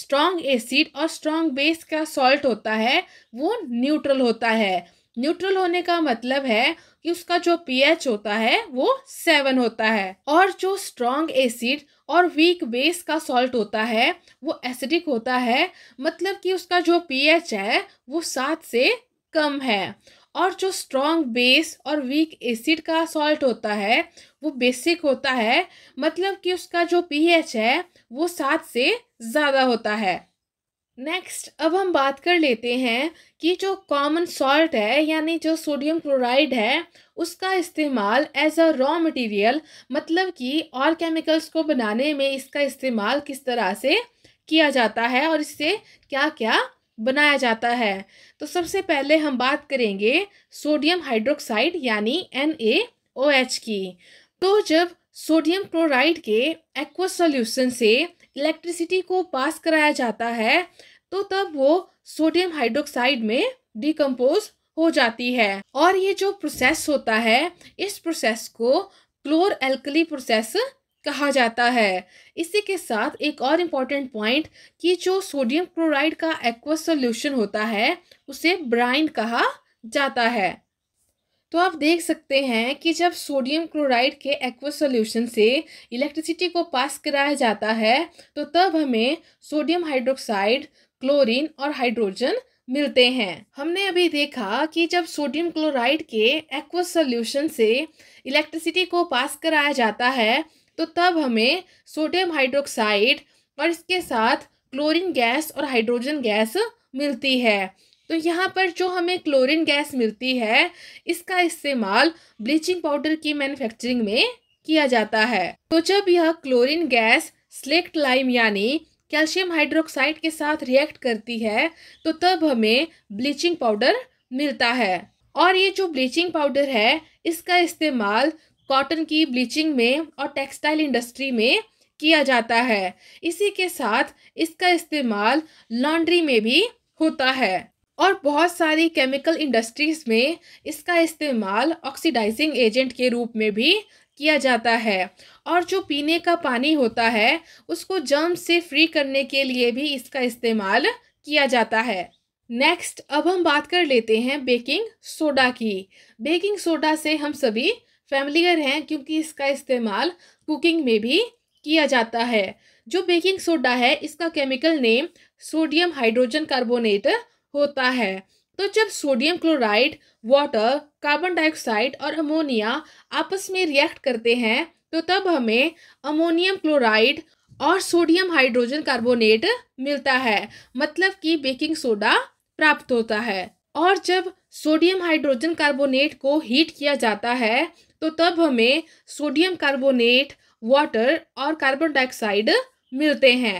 स्ट्रॉन्ग एसिड और स्ट्रॉन्ग बेस का सॉल्ट होता है वो न्यूट्रल होता है न्यूट्रल होने का मतलब है कि उसका जो पीएच होता है वो सेवन होता है और जो स्ट्रॉन्ग एसिड और वीक बेस का सॉल्ट होता है वो एसिडिक होता है मतलब कि उसका जो पीएच है वो सात से कम है और जो स्ट्रॉन्ग बेस और वीक एसिड का सॉल्ट होता है वो बेसिक होता है मतलब कि उसका जो पीएच है वो सात से ज़्यादा होता है नेक्स्ट अब हम बात कर लेते हैं कि जो कॉमन सॉल्ट है यानी जो सोडियम क्लोराइड है उसका इस्तेमाल एज अ रॉ मटेरियल मतलब कि और केमिकल्स को बनाने में इसका इस्तेमाल किस तरह से किया जाता है और इससे क्या क्या बनाया जाता है तो सबसे पहले हम बात करेंगे सोडियम हाइड्रोक्साइड यानी एन की तो जब सोडियम क्लोराइड के एक्वा सोल्यूशन से इलेक्ट्रिसिटी को पास कराया जाता है तो तब वो सोडियम हाइड्रोक्साइड में डिकम्पोज हो जाती है और ये जो प्रोसेस होता है इस प्रोसेस को क्लोर एल्कली प्रोसेस कहा जाता है इसी के साथ एक और इम्पॉर्टेंट पॉइंट कि जो सोडियम क्लोराइड का एक्वा सोल्यूशन होता है उसे ब्राइन कहा जाता है तो आप देख सकते हैं कि जब सोडियम क्लोराइड के एक्वा सोल्यूशन से इलेक्ट्रिसिटी को पास कराया जाता है तो तब हमें सोडियम हाइड्रोक्साइड क्लोरीन और हाइड्रोजन मिलते हैं हमने अभी देखा कि जब सोडियम क्लोराइड के एक्वा सोल्यूशन से इलेक्ट्रिसिटी को पास कराया जाता है तो तब हमें सोडियम हाइड्रोक्साइड और इसके साथ क्लोरीन गैस और हाइड्रोजन गैस मिलती है तो यहाँ पर जो हमें क्लोरीन गैस मिलती है इसका इस्तेमाल ब्लीचिंग पाउडर की मैन्युफैक्चरिंग में किया जाता है तो जब यह क्लोरीन गैस स्लेक्ट लाइम यानी कैल्शियम हाइड्रोक्साइड के साथ रिएक्ट करती है तो तब हमें ब्लीचिंग पाउडर मिलता है और ये जो ब्लीचिंग पाउडर है इसका इस्तेमाल कॉटन की ब्लीचिंग में और टेक्सटाइल इंडस्ट्री में किया जाता है इसी के साथ इसका इस्तेमाल लॉन्ड्री में भी होता है और बहुत सारी केमिकल इंडस्ट्रीज में इसका इस्तेमाल ऑक्सीडाइजिंग एजेंट के रूप में भी किया जाता है और जो पीने का पानी होता है उसको जर्म से फ्री करने के लिए भी इसका इस्तेमाल किया जाता है नेक्स्ट अब हम बात कर लेते हैं बेकिंग सोडा की बेकिंग सोडा से हम सभी फैमिलियर हैं क्योंकि इसका इस्तेमाल कुकिंग में भी किया जाता है जो बेकिंग सोडा है इसका chemical name sodium hydrogen carbonate होता है तो जब sodium chloride water carbon dioxide और अमोनिया आपस में रिएक्ट करते हैं तो तब हमें अमोनियम क्लोराइड और सोडियम हाइड्रोजन कार्बोनेट मिलता है मतलब कि बेकिंग सोडा प्राप्त होता है और जब सोडियम हाइड्रोजन कार्बोनेट को हीट किया जाता है तो तब हमें सोडियम कार्बोनेट वाटर और कार्बन डाइऑक्साइड मिलते हैं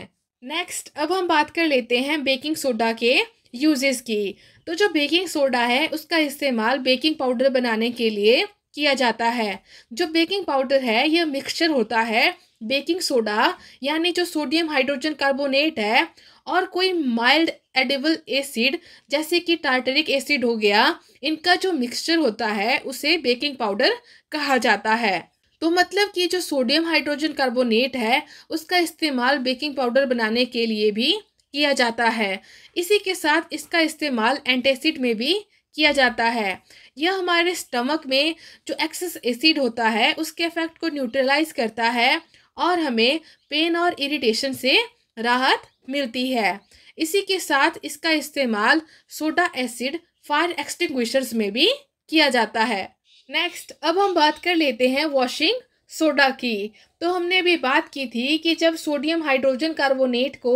नेक्स्ट अब हम बात कर लेते हैं बेकिंग सोडा के यूजेस की तो जो बेकिंग सोडा है उसका इस्तेमाल बेकिंग पाउडर बनाने के लिए किया जाता है जो बेकिंग पाउडर है यह मिक्सचर होता है बेकिंग सोडा यानी जो सोडियम हाइड्रोजन कार्बोनेट है और कोई माइल्ड एडेबल एसिड जैसे कि टार्टरिक एसिड हो गया इनका जो मिक्सचर होता है उसे बेकिंग पाउडर कहा जाता है तो मतलब कि जो सोडियम हाइड्रोजन कार्बोनेट है उसका इस्तेमाल बेकिंग पाउडर बनाने के लिए भी किया जाता है इसी के साथ इसका इस्तेमाल एंटेसिड में भी किया जाता है यह हमारे स्टमक में जो एक्सेस एसिड होता है उसके इफेक्ट को न्यूट्रलाइज करता है और हमें पेन और इरिटेशन से राहत मिलती है इसी के साथ इसका इस्तेमाल सोडा एसिड फायर एक्सटिंग्विशर्स में भी किया जाता है नेक्स्ट अब हम बात कर लेते हैं वॉशिंग सोडा की तो हमने भी बात की थी कि जब सोडियम हाइड्रोजन कार्बोनेट को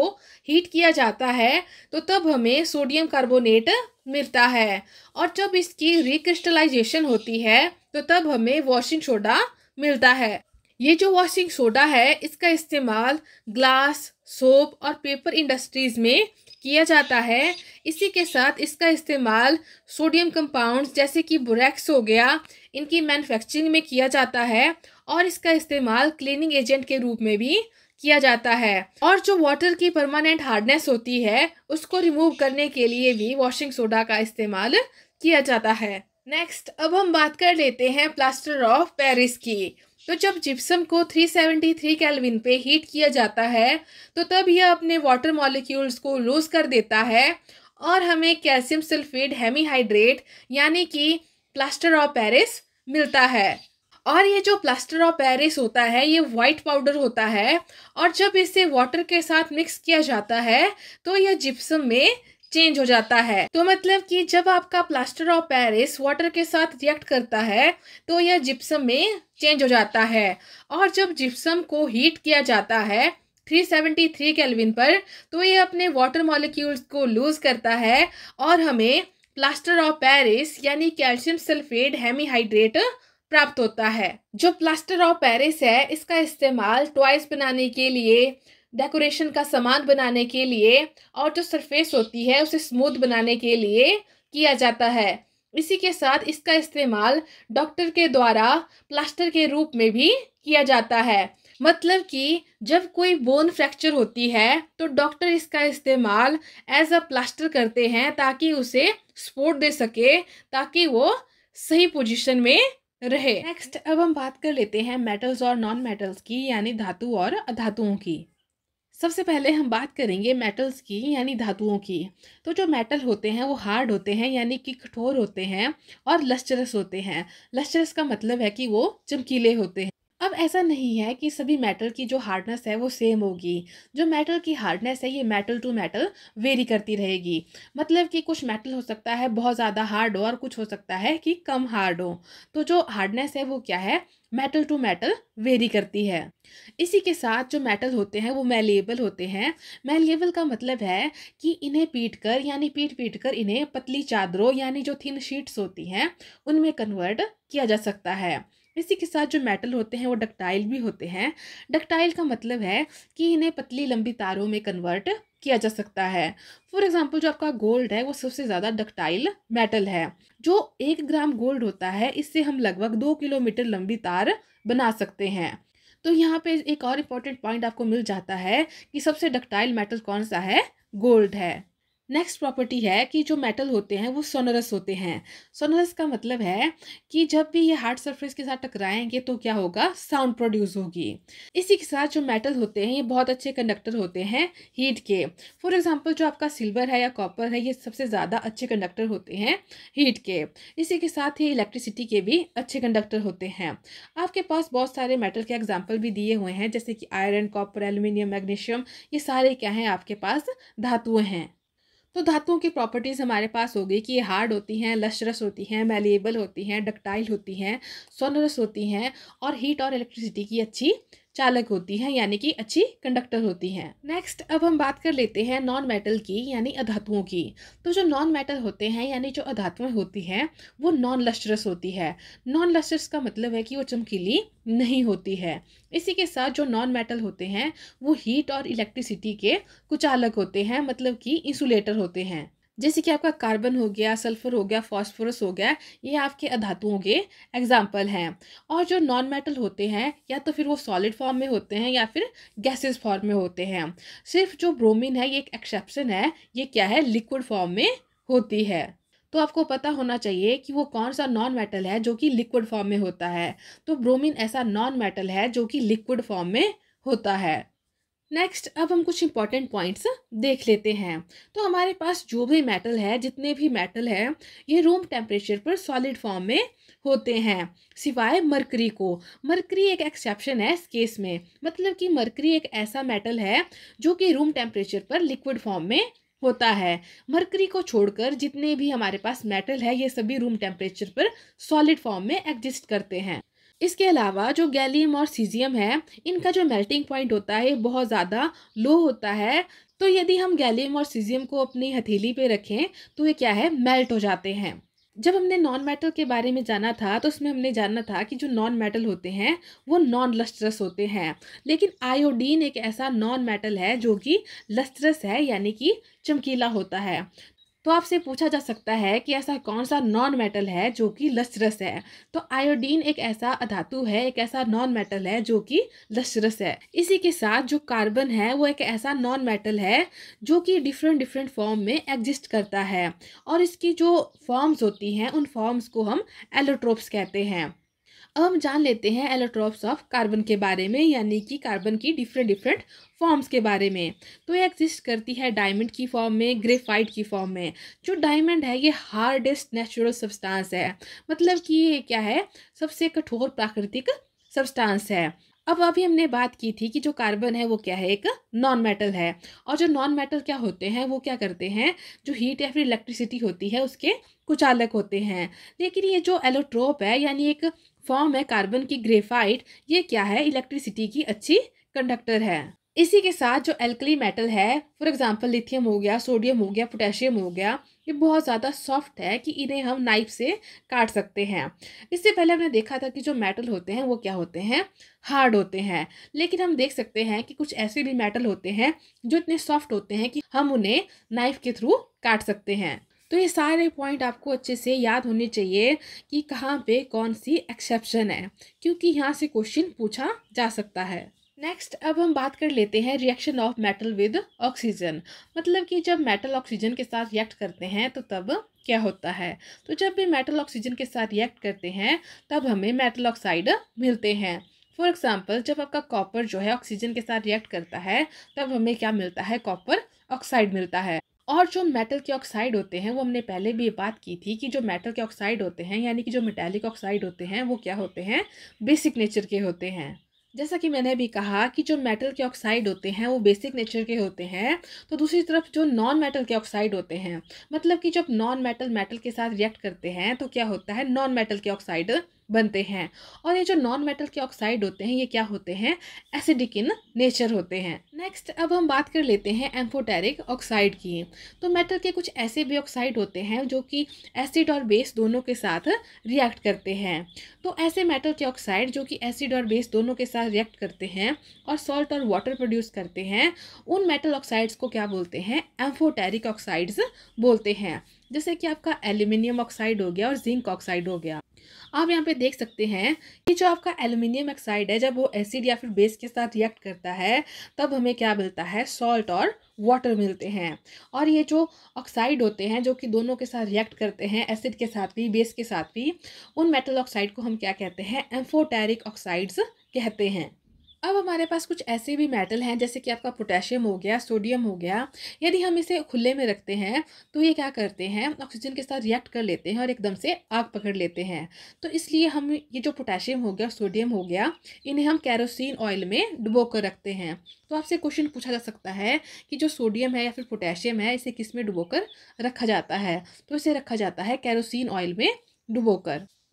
हीट किया जाता है तो तब हमें सोडियम कार्बोनेट मिलता है और जब इसकी रिक्रिस्टलाइजेशन होती है तो तब हमें वॉशिंग सोडा मिलता है ये जो वॉशिंग सोडा है इसका इस्तेमाल ग्लास सोप और पेपर इंडस्ट्रीज़ में किया जाता है इसी के साथ इसका इस्तेमाल सोडियम कंपाउंड्स जैसे कि बोरेक्स हो गया इनकी मैन्युफैक्चरिंग में किया जाता है और इसका इस्तेमाल क्लीनिंग एजेंट के रूप में भी किया जाता है और जो वाटर की परमानेंट हार्डनेस होती है उसको रिमूव करने के लिए भी वॉशिंग सोडा का इस्तेमाल किया जाता है नेक्स्ट अब हम बात कर लेते हैं प्लास्टर ऑफ पेरिस की तो जब जिप्सम को 373 सेवेंटी पे हीट किया जाता है तो तब यह अपने वाटर मॉलिक्यूल्स को लूज कर देता है और हमें कैल्शियम सल्फेट हेमीहाइड्रेट यानी कि प्लास्टर ऑफ पेरिस मिलता है और ये जो प्लास्टर ऑफ पेरिस होता है ये वाइट पाउडर होता है और जब इसे वाटर के साथ मिक्स किया जाता है तो यह जिप्सम में चेंज हो जाता है तो मतलब कि जब आपका प्लास्टर ऑफ पेरिस वाटर के साथ रिएक्ट करता है तो यह जिप्सम में चेंज हो जाता है और जब जिप्सम को हीट किया जाता है 373 केल्विन पर तो ये अपने वाटर मॉलिक्यूल्स को लूज करता है और हमें प्लास्टर ऑफ पेरिस यानी कैल्शियम सल्फेट हेमीहाइड्रेट प्राप्त होता है जो प्लास्टर ऑफ पेरिस है इसका इस्तेमाल टॉयस बनाने के लिए डेकोरेशन का सामान बनाने के लिए और जो सरफेस होती है उसे स्मूथ बनाने के लिए किया जाता है इसी के साथ इसका इस्तेमाल डॉक्टर के द्वारा प्लास्टर के रूप में भी किया जाता है मतलब कि जब कोई बोन फ्रैक्चर होती है तो डॉक्टर इसका इस्तेमाल एज अ प्लास्टर करते हैं ताकि उसे सपोर्ट दे सके ताकि वो सही पोजीशन में रहे नेक्स्ट अब हम बात कर लेते हैं मेटल्स और नॉन मेटल्स की यानी धातु और अधातुओं की सबसे पहले हम बात करेंगे मेटल्स की यानी धातुओं की तो जो मेटल होते हैं वो हार्ड होते हैं यानी कि कठोर होते हैं और लस्चरस होते हैं लस्चरस का मतलब है कि वो चमकीले होते हैं अब ऐसा नहीं है कि सभी मेटल की जो हार्डनेस है वो सेम होगी जो मेटल की हार्डनेस है ये मेटल टू मेटल वेरी करती रहेगी मतलब कि कुछ मेटल हो सकता है बहुत ज़्यादा हार्ड हो और कुछ हो सकता है कि कम हार्ड हो तो जो हार्डनेस है वो क्या है मेटल टू मेटल वेरी करती है इसी के साथ जो मेटल होते हैं वो मेलेबल होते हैं मेलेबल का मतलब है कि इन्हें पीट कर यानी पीट पीट कर इन्हें पतली चादरों यानी जो थिन शीट्स होती हैं उनमें कन्वर्ट किया जा सकता है इसी के साथ जो मेटल होते हैं वो डक्टाइल भी होते हैं डक्टाइल का मतलब है कि इन्हें पतली लंबी तारों में कन्वर्ट किया जा सकता है फॉर एग्जाम्पल जो आपका गोल्ड है वो सबसे ज़्यादा डक्टाइल मेटल है जो एक ग्राम गोल्ड होता है इससे हम लगभग दो किलोमीटर लंबी तार बना सकते हैं तो यहाँ पे एक और इम्पॉर्टेंट पॉइंट आपको मिल जाता है कि सबसे डक्टाइल मेटल कौन सा है गोल्ड है नेक्स्ट प्रॉपर्टी है कि जो मेटल होते हैं वो सोनरस होते हैं सोनरस का मतलब है कि जब भी ये हार्ड सरफेस के साथ टकराएंगे तो क्या होगा साउंड प्रोड्यूस होगी इसी के साथ जो मेटल होते हैं ये बहुत अच्छे कंडक्टर होते हैं हीट के फॉर एग्जांपल जो आपका सिल्वर है या कॉपर है ये सबसे ज़्यादा अच्छे कंडक्टर होते हैं हीट के इसी के साथ ही इलेक्ट्रिसिटी के भी अच्छे कंडक्टर होते हैं आपके पास बहुत सारे मेटल के एग्जाम्पल भी दिए हुए हैं जैसे कि आयरन कॉपर एल्यूमिनियम मैग्नीशियम ये सारे क्या हैं आपके पास धातुएँ हैं तो धातुओं की प्रॉपर्टीज़ हमारे पास हो गई कि ये हार्ड होती हैं लशरस होती हैं मेलेबल होती हैं डक्टाइल होती हैं सोनरस होती हैं और हीट और इलेक्ट्रिसिटी की अच्छी चालक होती हैं यानी कि अच्छी कंडक्टर होती हैं नेक्स्ट अब हम बात कर लेते हैं नॉन मेटल की यानी अधातुओं की तो जो नॉन मेटल होते हैं यानी जो अधातुएं होती हैं वो नॉन लस्टरस होती है नॉन लस्टरस का मतलब है कि वो चमकीली नहीं होती है इसी के साथ जो नॉन मेटल होते हैं वो हीट और इलेक्ट्रिसिटी के कुचालक होते हैं मतलब कि इंसुलेटर होते हैं जैसे कि आपका कार्बन हो गया सल्फर हो गया फॉस्फोरस हो गया ये आपके अधातुओं के एग्जाम्पल हैं और जो नॉन मेटल होते हैं या तो फिर वो सॉलिड फॉर्म में होते हैं या फिर गैसेज फॉर्म में होते हैं सिर्फ जो ब्रोमीन है ये एक एक्सेप्शन है ये क्या है लिक्विड फॉर्म में होती है तो आपको पता होना चाहिए कि वो कौन सा नॉन मेटल है जो कि लिक्विड फॉर्म में होता है तो ब्रोमीन ऐसा नॉन मेटल है जो कि लिक्विड फॉर्म में होता है नेक्स्ट अब हम कुछ इंपॉर्टेंट पॉइंट्स देख लेते हैं तो हमारे पास जो भी मेटल है जितने भी मेटल है ये रूम टेम्परेचर पर सॉलिड फॉर्म में होते हैं सिवाय मरकरी को मरकरी एक एक्सेप्शन है इस केस में मतलब कि मरकरी एक ऐसा मेटल है जो कि रूम टेम्परेचर पर लिक्विड फॉर्म में होता है मरकरी को छोड़कर जितने भी हमारे पास मेटल है ये सभी रूम टेम्परेचर पर सॉलिड फॉर्म में एग्जिस्ट करते हैं इसके अलावा जो गैलियम और सीजियम है इनका जो मेल्टिंग पॉइंट होता है बहुत ज़्यादा लो होता है तो यदि हम गैलियम और सीजियम को अपनी हथेली पे रखें तो ये क्या है मेल्ट हो जाते हैं जब हमने नॉन मेटल के बारे में जाना था तो उसमें हमने जाना था कि जो नॉन मेटल होते हैं वो नॉन लस्ट्रस होते हैं लेकिन आयोडीन एक ऐसा नॉन मेटल है जो कि लस्ट्रस है यानी कि चमकीला होता है तो आपसे पूछा जा सकता है कि ऐसा कौन सा नॉन मेटल है जो कि लस्टरस है तो आयोडीन एक ऐसा अधातु है एक ऐसा नॉन मेटल है जो कि लस्टरस है इसी के साथ जो कार्बन है वो एक ऐसा नॉन मेटल है जो कि डिफरेंट डिफरेंट फॉर्म में एग्जिस्ट करता है और इसकी जो फॉर्म्स होती हैं उन फॉर्म्स को हम एलोट्रोप्स कहते हैं अब हम जान लेते हैं एलोट्रॉप्स ऑफ कार्बन के बारे में यानी कि कार्बन की डिफरेंट डिफरेंट फॉर्म्स के बारे में तो ये एग्जिस्ट करती है डायमंड की फॉर्म में ग्रेफाइट की फॉर्म में जो डायमंड है ये हार्डेस्ट नेचुरल सब्सटेंस है मतलब कि ये क्या है सबसे कठोर प्राकृतिक सब्सटेंस है अब अभी हमने बात की थी कि जो कार्बन है वो क्या है एक नॉन मेटल है और जो नॉन मेटल क्या होते हैं वो क्या करते हैं जो हीट या फिर इलेक्ट्रिसिटी होती है उसके कुचालक होते हैं लेकिन ये जो एलोट्रोप है यानी एक फॉर्म है कार्बन की ग्रेफाइट ये क्या है इलेक्ट्रिसिटी की अच्छी कंडक्टर है इसी के साथ जो एल्कली मेटल है फॉर एग्जांपल लिथियम हो गया सोडियम हो गया पोटेशियम हो गया ये बहुत ज़्यादा सॉफ्ट है कि इन्हें हम नाइफ से काट सकते हैं इससे पहले हमने देखा था कि जो मेटल होते हैं वो क्या होते हैं हार्ड होते हैं लेकिन हम देख सकते हैं कि कुछ ऐसे भी मेटल होते हैं जो इतने सॉफ्ट होते हैं कि हम उन्हें नाइफ के थ्रू काट सकते हैं तो ये सारे पॉइंट आपको अच्छे से याद होने चाहिए कि कहाँ पे कौन सी एक्सेप्शन है क्योंकि यहाँ से क्वेश्चन पूछा जा सकता है नेक्स्ट अब हम बात कर लेते हैं reaction of metal with oxygen मतलब कि जब मेटल ऑक्सीजन के साथ रिएक्ट करते हैं तो तब क्या होता है तो जब भी मेटल ऑक्सीजन के साथ रिएक्ट करते हैं तब हमें मेटल ऑक्साइड मिलते हैं फॉर एग्जाम्पल जब आपका कॉपर जो है ऑक्सीजन के साथ रिएक्ट करता है तब हमें क्या मिलता है कॉपर ऑक्साइड मिलता है और जो मेटल के ऑक्साइड होते हैं वो हमने पहले भी ये बात की थी कि जो मेटल के ऑक्साइड होते हैं यानी कि जो मेटेलिक ऑक्साइड होते हैं वो क्या होते हैं बेसिक नेचर के होते हैं जैसा कि मैंने भी कहा कि जो मेटल के ऑक्साइड होते हैं वो बेसिक नेचर के होते हैं तो दूसरी तरफ जो नॉन मेटल के ऑक्साइड होते हैं मतलब कि जब नॉन मेटल मेटल के साथ रिएक्ट करते हैं तो क्या होता है नॉन मेटल के ऑक्साइड बनते हैं और ये जो नॉन मेटल के ऑक्साइड होते हैं ये क्या होते हैं एसिडिक इन नेचर होते हैं नेक्स्ट अब हम बात कर लेते हैं एम्फोटेरिक ऑक्साइड की तो मेटल के कुछ ऐसे भी ऑक्साइड होते हैं जो कि एसिड और बेस दोनों के साथ रिएक्ट करते हैं तो ऐसे मेटल के ऑक्साइड जो कि एसिड और बेस दोनों के साथ रिएक्ट करते हैं और सॉल्ट और वाटर प्रोड्यूस करते हैं उन मेटल ऑक्साइड्स को क्या बोलते हैं एम्फोटेरिक ऑक्साइड्स बोलते हैं जैसे कि आपका एल्यूमिनियम ऑक्साइड हो गया और जिंक ऑक्साइड हो गया आप यहाँ पे देख सकते हैं कि जो आपका एल्युमिनियम ऑक्साइड है जब वो एसिड या फिर बेस के साथ रिएक्ट करता है तब हमें क्या मिलता है सॉल्ट और वाटर मिलते हैं और ये जो ऑक्साइड होते हैं जो कि दोनों के साथ रिएक्ट करते हैं एसिड के साथ भी बेस के साथ भी उन मेटल ऑक्साइड को हम क्या कहते हैं एम्फोटेरिक ऑक्साइड्स कहते हैं अब हमारे पास कुछ ऐसे भी मेटल हैं जैसे कि आपका पोटेशियम हो गया सोडियम हो गया यदि हम इसे खुले में रखते हैं तो ये क्या करते हैं ऑक्सीजन के साथ रिएक्ट कर लेते हैं और एकदम से आग पकड़ लेते हैं तो इसलिए हम ये जो पोटेशियम हो गया सोडियम हो गया इन्हें हम कैरोसिन ऑयल में डुबो कर रखते हैं तो आपसे क्वेश्चन पूछा जा सकता है कि जो सोडियम है या फिर पोटेशियम है इसे किस में डुबो कर रखा जाता है तो इसे रखा जाता है कैरोसिन ऑयल में डुबो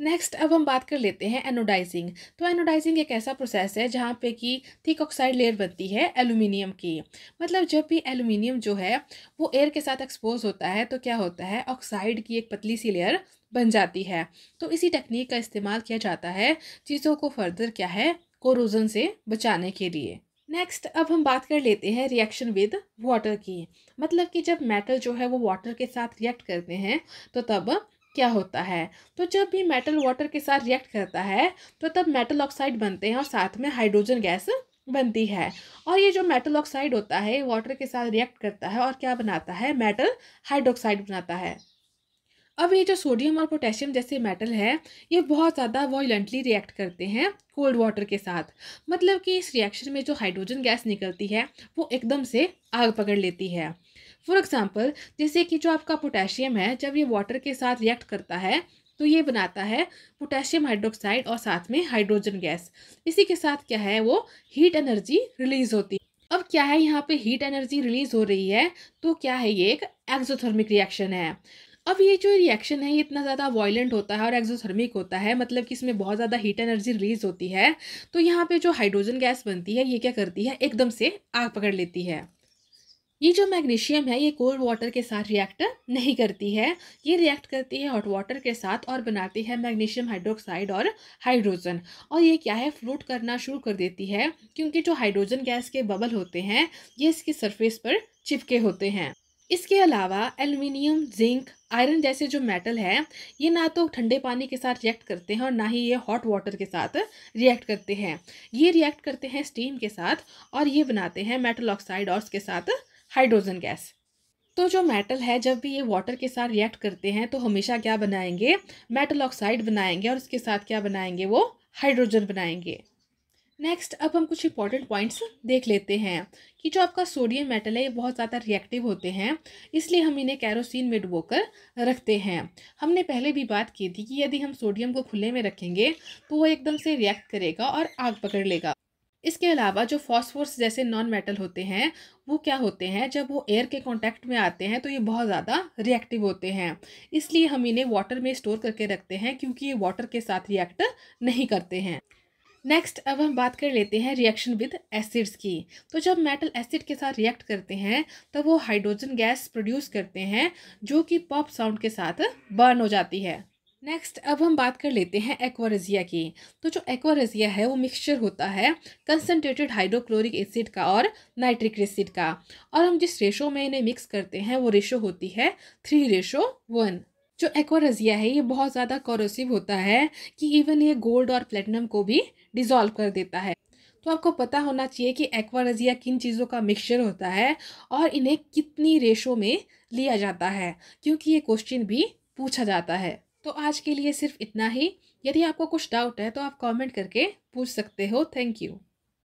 नेक्स्ट अब हम बात कर लेते हैं एनोडाइजिंग तो एनोडाइजिंग एक ऐसा प्रोसेस है जहाँ पे कि थिक ऑक्साइड लेयर बनती है एलुमिनियम की मतलब जब भी एलुमिनियम जो है वो एयर के साथ एक्सपोज होता है तो क्या होता है ऑक्साइड की एक पतली सी लेयर बन जाती है तो इसी टेक्निक का इस्तेमाल किया जाता है चीज़ों को फर्दर क्या है कोरोजन से बचाने के लिए नेक्स्ट अब हम बात कर लेते हैं रिएक्शन विद वाटर की मतलब कि जब मेटल जो है वो वाटर के साथ रिएक्ट करते हैं तो तब क्या होता है तो जब भी मेटल वाटर के साथ रिएक्ट करता है तो तब मेटल ऑक्साइड बनते हैं और साथ में हाइड्रोजन गैस बनती है और ये जो मेटल ऑक्साइड होता है वाटर के साथ रिएक्ट करता है और क्या बनाता है मेटल हाइड्रोक्साइड बनाता है अब ये जो सोडियम और पोटेशियम जैसे मेटल है ये बहुत ज़्यादा वॉयलेंटली रिएक्ट करते हैं कोल्ड वाटर के साथ मतलब कि इस रिएक्शन में जो हाइड्रोजन गैस निकलती है वो एकदम से आग पकड़ लेती है फॉर एग्ज़ाम्पल जैसे कि जो आपका पोटेशियम है जब ये वाटर के साथ रिएक्ट करता है तो ये बनाता है पोटेशियम हाइड्रोक्साइड और साथ में हाइड्रोजन गैस इसी के साथ क्या है वो हीट एनर्जी रिलीज होती है अब क्या है यहाँ पे हीट एनर्जी रिलीज हो रही है तो क्या है ये एक एक्सोथर्मिक रिएक्शन है अब ये जो रिएक्शन है ये इतना ज़्यादा वॉयलेंट होता है और एक्सोथर्मिक होता है मतलब कि इसमें बहुत ज़्यादा हीट एनर्जी रिलीज होती है तो यहाँ पे जो हाइड्रोजन गैस बनती है ये क्या करती है एकदम से आग पकड़ लेती है ये जो मैग्नीशियम है ये कोल्ड वाटर के साथ रिएक्ट नहीं करती है ये रिएक्ट करती है हॉट वाटर के साथ और बनाती है मैग्नीशियम हाइड्रोक्साइड और हाइड्रोजन और ये क्या है फ्लोट करना शुरू कर देती है क्योंकि जो हाइड्रोजन गैस के बबल होते हैं ये इसकी सरफेस पर चिपके होते हैं इसके अलावा एल्युमिनियम जिंक आयरन जैसे जो मेटल है ये ना तो ठंडे पानी के साथ रिएक्ट करते हैं और ना ही ये हॉट वाटर के साथ रिएक्ट करते हैं ये रिएक्ट करते हैं स्टीम के साथ और ये बनाते हैं मेटल ऑक्साइड और उसके साथ हाइड्रोजन गैस तो जो मेटल है जब भी ये वाटर के साथ रिएक्ट करते हैं तो हमेशा क्या बनाएंगे मेटल ऑक्साइड बनाएंगे और इसके साथ क्या बनाएंगे वो हाइड्रोजन बनाएंगे नेक्स्ट अब हम कुछ इंपॉर्टेंट पॉइंट्स देख लेते हैं कि जो आपका सोडियम मेटल है ये बहुत ज़्यादा रिएक्टिव होते हैं इसलिए हम इन्हें कैरोसिन में डुबोकर रखते हैं हमने पहले भी बात की थी कि यदि हम सोडियम को खुले में रखेंगे तो वो एकदम से रिएक्ट करेगा और आग पकड़ लेगा इसके अलावा जो फॉस्फोर्स जैसे नॉन मेटल होते हैं वो क्या होते हैं जब वो एयर के कांटेक्ट में आते हैं तो ये बहुत ज़्यादा रिएक्टिव होते हैं इसलिए हम इन्हें वाटर में स्टोर करके रखते हैं क्योंकि ये वाटर के साथ रिएक्ट नहीं करते हैं नेक्स्ट अब हम बात कर लेते हैं रिएक्शन विद एसिड्स की तो जब मेटल एसिड के साथ रिएक्ट करते हैं तो वो हाइड्रोजन गैस प्रोड्यूस करते हैं जो कि पॉप साउंड के साथ बर्न हो जाती है नेक्स्ट अब हम बात कर लेते हैं एक्वारजिया की तो जो एक्वारजिया है वो मिक्सचर होता है कंसनट्रेटेड हाइड्रोक्लोरिक एसिड का और नाइट्रिक एसिड का और हम जिस रेशो में इन्हें मिक्स करते हैं वो रेशो होती है थ्री रेशो वन जो एक्वारजिया है ये बहुत ज़्यादा कॉरोसिव होता है कि इवन ये गोल्ड और प्लेटिनम को भी डिज़ोल्व कर देता है तो आपको पता होना चाहिए कि एक्वारजिया किन चीज़ों का मिक्सचर होता है और इन्हें कितनी रेशो में लिया जाता है क्योंकि ये क्वेश्चन भी पूछा जाता है तो आज के लिए सिर्फ इतना ही यदि आपको कुछ डाउट है तो आप कमेंट करके पूछ सकते हो थैंक यू